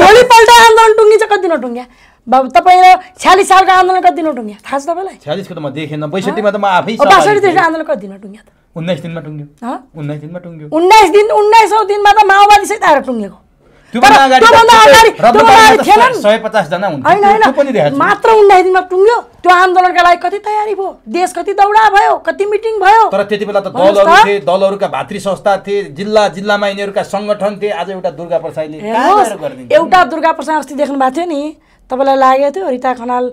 भोलिपल्ट आन्दोलन टुङ्गिन्छ कति नटुङ्ग्या बाबु तपाईँ र छ्यालिस सालको आन्दोलन कति नटुङ्ग्या थाहा छ तपाईँलाई छ्यालिसको त म देखेन बैसठीमा त म आफै आन्दोलन कति नटुङ्ग्या उन्नाइस दिनमा टुङ्ग्यो उन्नाइस दिनमा टुङ्ग्यो उन्नाइस दिन उन्नाइसौँ दिनमा त माओवादी सहित आएर टुङ्गेको मात्र उन्नाइस दिनमा टुङ्ग्यो त्यो आन्दोलनका लागि कति तयारी भयो देश कति दौडा भयो कति मिटिङ भयो तर त्यति बेला त दलहरू थिए दलहरूका भातृ संस्था थिए जिल्ला जिल्लामा यिनीहरूका सङ्गठन थिए आज एउटा दुर्गा प्रसाद एउटा दुर्गा प्रसाद अस्ति देख्नु भएको थियो नि तपाईँलाई लागेको थियो रिता खनाल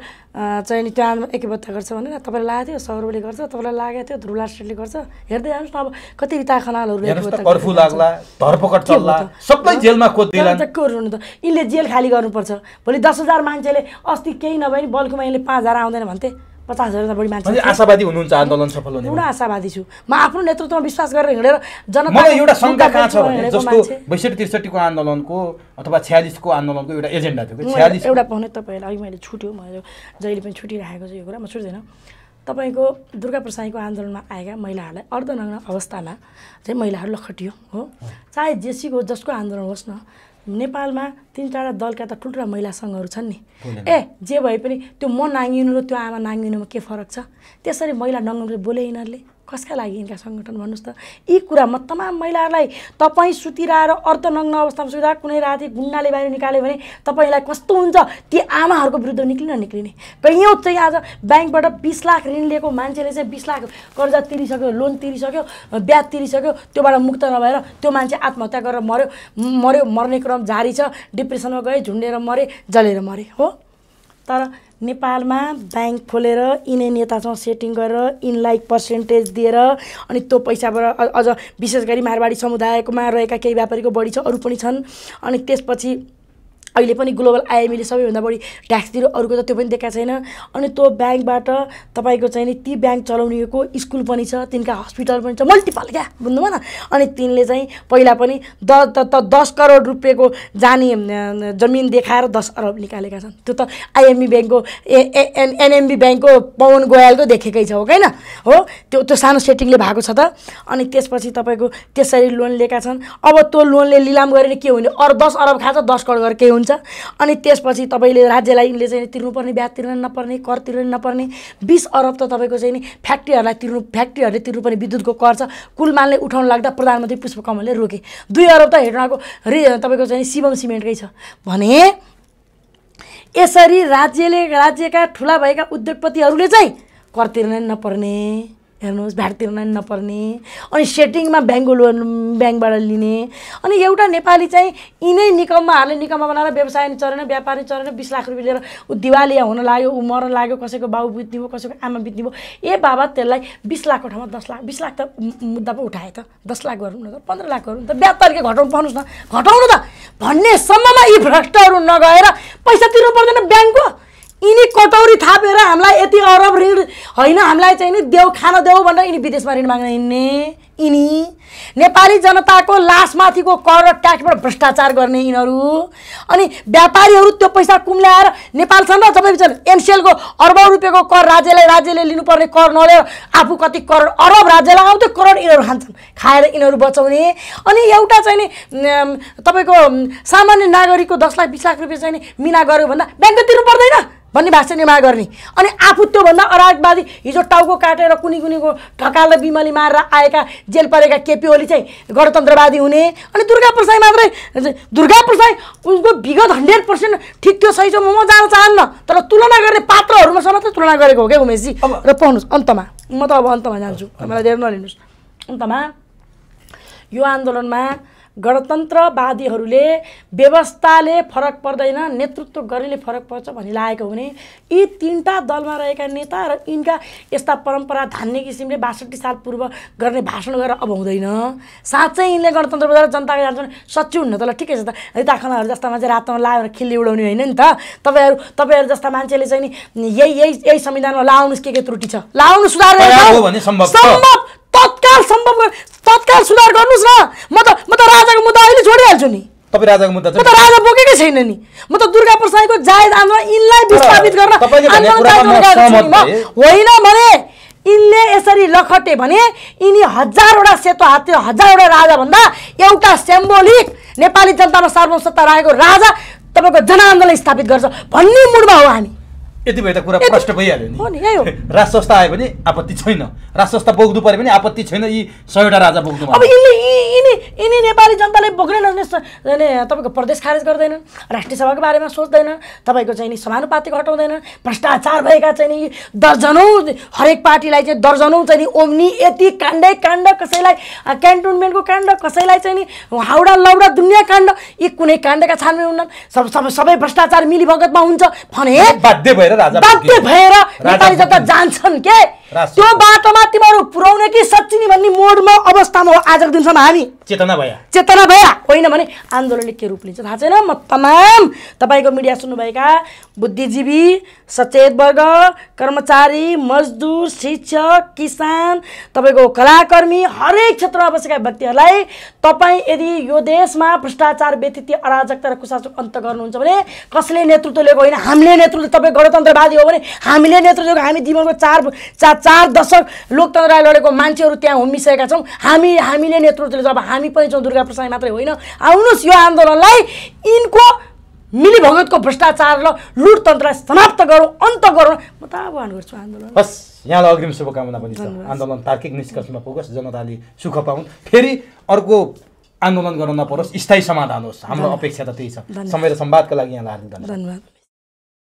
चाहिँ नि एकबद्ध गर्छ भनेर तपाईँलाई लागेको थियो सौरभले गर्छ तपाईँलाई लागेको थियो ध्रुवला श्रेष्ठले गर्छ हेर्दै जानुहोस् न अब कति रिता खनालहरू त यिनले जेल खाली गर्नुपर्छ भोलि दस हजार मान्छेले अस्ति केही नभए नि बल्कुमा यिनले पाँच हजार आउँदैन भन्थे पचास हजार बढी मान्छे आशावादी हुनुहुन्छ आन्दोलन सफल हुने एउटा आशावादी छु म आफ्नो नेतृत्वमा विश्वास गरेर हिँडेर जनता एउटा शङ्का कहाँ छ भने जस्तो बैसठी त्रिसठीको आन्दोलनको अथवा छ्यालिसको आन्दोलनको एउटा एजेन्डा थियो छ्यालिस एउटा पाउने तपाईँहरूलाई अघि मैले छुट्यो मैले जहिले पनि छुटिरहेको छु यो कुरा म छुट्दैन तपाईँको दुर्गा प्रसाईको आन्दोलनमा आएका महिलाहरूलाई अर्धनग्न अवस्थामा चाहिँ महिलाहरू लखटियो हो चाहे जेसीको जसको आन्दोलन होस् न नेपालमा तिन चारवटा दलका त ठुल्ठुला महिला सङ्घहरू छन् नि ए जे भए पनि त्यो म नाङ्गिनु र त्यो आमा नाङ्गिनुमा के फरक छ त्यसरी महिला नङ्गिनु बोले यिनीहरूले कसका लागि यिनका सङ्गठन भन्नुहोस् त यी कुरामा म तमाम महिलाहरूलाई तपाईँ सुतिराएर अर्थनग्न अवस्थामा सुविधा कुनै राति गुन्डाले बाहिर निकाल्यो भने तपाईँलाई कस्तो हुन्छ ती आमाहरूको विरुद्ध निक्लिन निक्लिने कैयौँ चाहिँ आज ब्याङ्कबाट बिस लाख ऋण लिएको मान्छेले चाहिँ बिस लाख कर्जा तिरिसक्यो लोन तिरिसक्यो ब्याज तिरिसक्यो त्योबाट मुक्त नभएर त्यो मान्छे आत्महत्या गरेर मऱ्यो मऱ्यो मर्ने क्रम जारी छ डिप्रेसनमा गए झुन्डेर मरे जलेर मरे हो तर नेपालमा ब्याङ्क खोलेर यिनै नेतासँग सेटिङ गरेर यिनलाई पर्सेन्टेज दिएर अनि त्यो पैसाबाट अझ विशेष गरी मारवाडी समुदायकोमा रहेका केही व्यापारीको बढी छ अरू पनि छन् अनि त्यसपछि अहिले पनि ग्लोबल आइएमईले सबैभन्दा बढी ट्याक्स दिएर अरूको त त्यो पनि देखाएको छैन अनि त्यो ब्याङ्कबाट तपाईँको चाहिँ नि ती ब्याङ्क चलाउनेको स्कुल पनि छ तिनका हस्पिटल पनि छ मल्टिपल क्या बुझ्नुभयो न अनि तिनले चाहिँ पहिला पनि द त दस करोड रुपियाँको जाने जमिन देखाएर दस अरब निकालेका छन् त्यो त आइएमबी ब्याङ्कको एनएमबी ब्याङ्कको पवन गोयालको देखेकै छ हो होइन हो त्यो त्यो सानो सेटिङले भएको छ त अनि त्यसपछि तपाईँको त्यसरी लोन लिएका छन् अब त्यो लोनले लिलाम गरेर के हुने अरू दस अरब खान्छ दस करोड गरेर केही हुन्छ हुन्छ अनि त्यसपछि तपाईँले राज्यलाई यिनले चाहिँ तिर्नुपर्ने ब्याज तिर्न नपर्ने कर तिर्न नपर्ने बिस अरब त तपाईँको चाहिँ नि फ्याक्ट्रीहरूलाई तिर्नु फ्याक्ट्रीहरूले तिर्नुपर्ने विद्युतको कर छ मालले उठाउनु लाग्दा प्रधानमन्त्री पुष्पकमलले रोके दुई अरब त हेर्नुको रे तपाईँको चाहिँ शिवम सिमेन्टकै छ भने यसरी राज्यले राज्यका ठुला भएका उद्योगपतिहरूले चाहिँ कर तिर्न नपर्ने हेर्नुहोस् भ्याट तिर्न नपर्ने अनि सेटिङमा ब्याङ्क ब्याङ्कबाट लिने अनि एउटा नेपाली चाहिँ यिनै निकममा हाल्ने निकममा बनाएर व्यवसाय चरेन चलेन व्यापारी चलेन बिस लाख रुपियाँ लिएर ऊ दिवालिया हुन लाग्यो ऊ मर लाग्यो कसैको बाउ बित्ने भयो कसैको आमा बित्ने भयो ए बाबा त्यसलाई बिस लाखको ठाउँमा दस लाख बिस लाख त मुद्दा पो उठाए त दस लाख गरौँ न त पन्ध्र लाख गरौँ त ब्याज तरिका घटाउनु पाउनुहोस् न घटाउनु त भन्नेसम्ममा यी भ्रष्टहरू नगएर पैसा तिर्नु पर्दैन ब्याङ्कको यिनी कटौरी थापेर हामीलाई यति अरब ऋण होइन हामीलाई चाहिँ नि देऊ खान देऊ भनेर यिनी विदेशमा ऋण माग्न हिँड्ने यिनी नेपाली जनताको लासमाथिको कर र ट्याक्सबाट भ्रष्टाचार गर्ने यिनीहरू अनि व्यापारीहरू त्यो पैसा कुम्ल्याएर र तपाईँ छन् एमसिएलको अर्बौँ रुपियाँको कर राज्यलाई राज्यले लिनुपर्ने कर नलिएर आफू कति करोड अरब राज्यलाई आउँथ्यो करोड यिनीहरू खान्छन् खाएर यिनीहरू बचाउने अनि एउटा चाहिँ नि तपाईँको सामान्य नागरिकको दस लाख बिस लाख रुपियाँ चाहिँ नि मिना गऱ्यो भन्दा ब्याङ्क तिर्नु पर्दैन भन्ने भाषा निर्माण गर्ने अनि आफू त्योभन्दा अराजवादी हिजो टाउको काटेर कुनै कुनैको ठकाललाई बिमली मारेर आएका जेल परेका केपी ओली चाहिँ गणतन्त्रवादी हुने अनि दुर्गा प्रसाई मात्रै दुर्गा प्रसाई उसको विगत हन्ड्रेड पर्सेन्ट ठिक थियो सही छ म म जान चाहन्न तर तुलना गर्ने पात्रहरूमा मात्रै तुलना गरेको हो क्या उमेशजी र पाउनुहोस् अन्तमा म त अब अन्तमा जान्छु मलाई धेरै नलिनुहोस् अन्तमा यो आन्दोलनमा गणतन्त्रवादीहरूले व्यवस्थाले फरक पर्दैन नेतृत्व गर्नेले फरक पर्छ भन्ने लागेको हुने यी तिनवटा दलमा रहेका नेता र यिनका यस्ता परम्परा धान्ने किसिमले बासठी साल पूर्व गर्ने भाषण गरेर अब हुँदैन साँच्चै यिनले गणतन्त्र बजाएर जनताको जान्छन् सच्चै हुन्न त ल ठिकै छ त रिता खनाहरू जस्ता मान्छे रातमा लाएर खिल्ली उडाउने होइन नि त तपाईँहरू तपाईँहरू जस्ता मान्छेले चाहिँ नि यही यही यही संविधानमा लाउनुहोस् के के त्रुटि छ लाउनु सुधार तत्काल सम्भव तत्काल सुधार गर्नुहोस् न म त म त राजाको मुद्दा अहिले छोडिहाल्छु नि तपाईँ राजाको मुद्दा म त राजा बोकेकै छैन नि म त दुर्गा प्रसादको जायज आन्दोलन यिनलाई विस्थापित गर्न होइन भने यिनले यसरी लखटे भने यिनी हजारवटा सेतो हात हजारवटा राजाभन्दा एउटा सिम्बोलिक नेपाली जनतामा सार्वसत्ता राखेको राजा तपाईँको जनआन्दोलन स्थापित गर्छ भन्ने मुडमा हो हामी यति भए त कुरा प्रष्ट भइहाल्यो नि राज संस्था आयो भने आपत्ति छैन राज संस्था बोक्नु पऱ्यो भने आपत्ति छैन यी सयवटा राजा बोक्नु अब यिनी यिनी नेपाली जनताले बोक्न नजाने तपाईँको प्रदेश खारेज गर्दैनन् राष्ट्रिय सभाको बारेमा सोच्दैनन् तपाईँको चाहिँ नि समानुपातिक हटाउँदैनन् भ्रष्टाचार भएका चाहिँ नि दर्जनौँ हरेक पार्टीलाई चाहिँ दर्जनौँ चाहिँ नि ओम्नी यति काण्डै काण्ड कसैलाई क्यान्टोनमेन्टको काण्ड कसैलाई चाहिँ नि हाउडा लौडा दुनियाँ काण्ड यी कुनै काण्डका छानबिन हुन्नन् सबै सबै भ्रष्टाचार मिलीभगतमा हुन्छ भने बाध्य भएर राजा भएर नेपाली जनता जान्छन् के त्यो बाटोमा तिमीहरू पुर्याउने कि सचिने भन्ने मोडमा अवस्थामा हो आजको दिनसम्म हामी चेतना भया चेतना भया होइन भने आन्दोलनले के रूप लिन्छ थाहा छैन म तमाम तपाईँको मिडिया सुन्नुभएका बुद्धिजीवी सचेत वर्ग कर्मचारी मजदुर शिक्षक किसान तपाईँको कलाकर्मी हरेक क्षेत्रमा बसेका व्यक्तिहरूलाई तपाईँ यदि यो देशमा भ्रष्टाचार व्यतीत अराजकता र कुशासन अन्त गर्नुहुन्छ भने कसले नेतृत्व लिएको होइन हामीले नेतृत्व तपाईँ गणतन्त्रवादी हो भने हामीले नेतृत्व हामी जीवनको चार चार दशक लोकतन्त्रलाई लडेको मान्छेहरू त्यहाँ होमिसकेका छौँ हामी हामीले नेतृत्वले जब हामी पनि छौँ दुर्गा प्रसाद मात्रै होइन आउनुहोस् यो आन्दोलनलाई यिनको मिलीभगतको भ्रष्टाचार र लुटतन्त्रलाई समाप्त गरौँ अन्त गरौँ म त आह्वान गर्छु आन्दोलन बस यहाँलाई अग्रिम शुभकामना पनि छ आन्दोलन तार्किक निष्कर्षमा पुगोस् जनताले सुख पाउन् फेरि अर्को आन्दोलन गर्न नपरोस् स्थायी समाधान होस् हाम्रो अपेक्षा त त्यही छ समय र सम्वादको लागि यहाँलाई हार्दिक धन्यवाद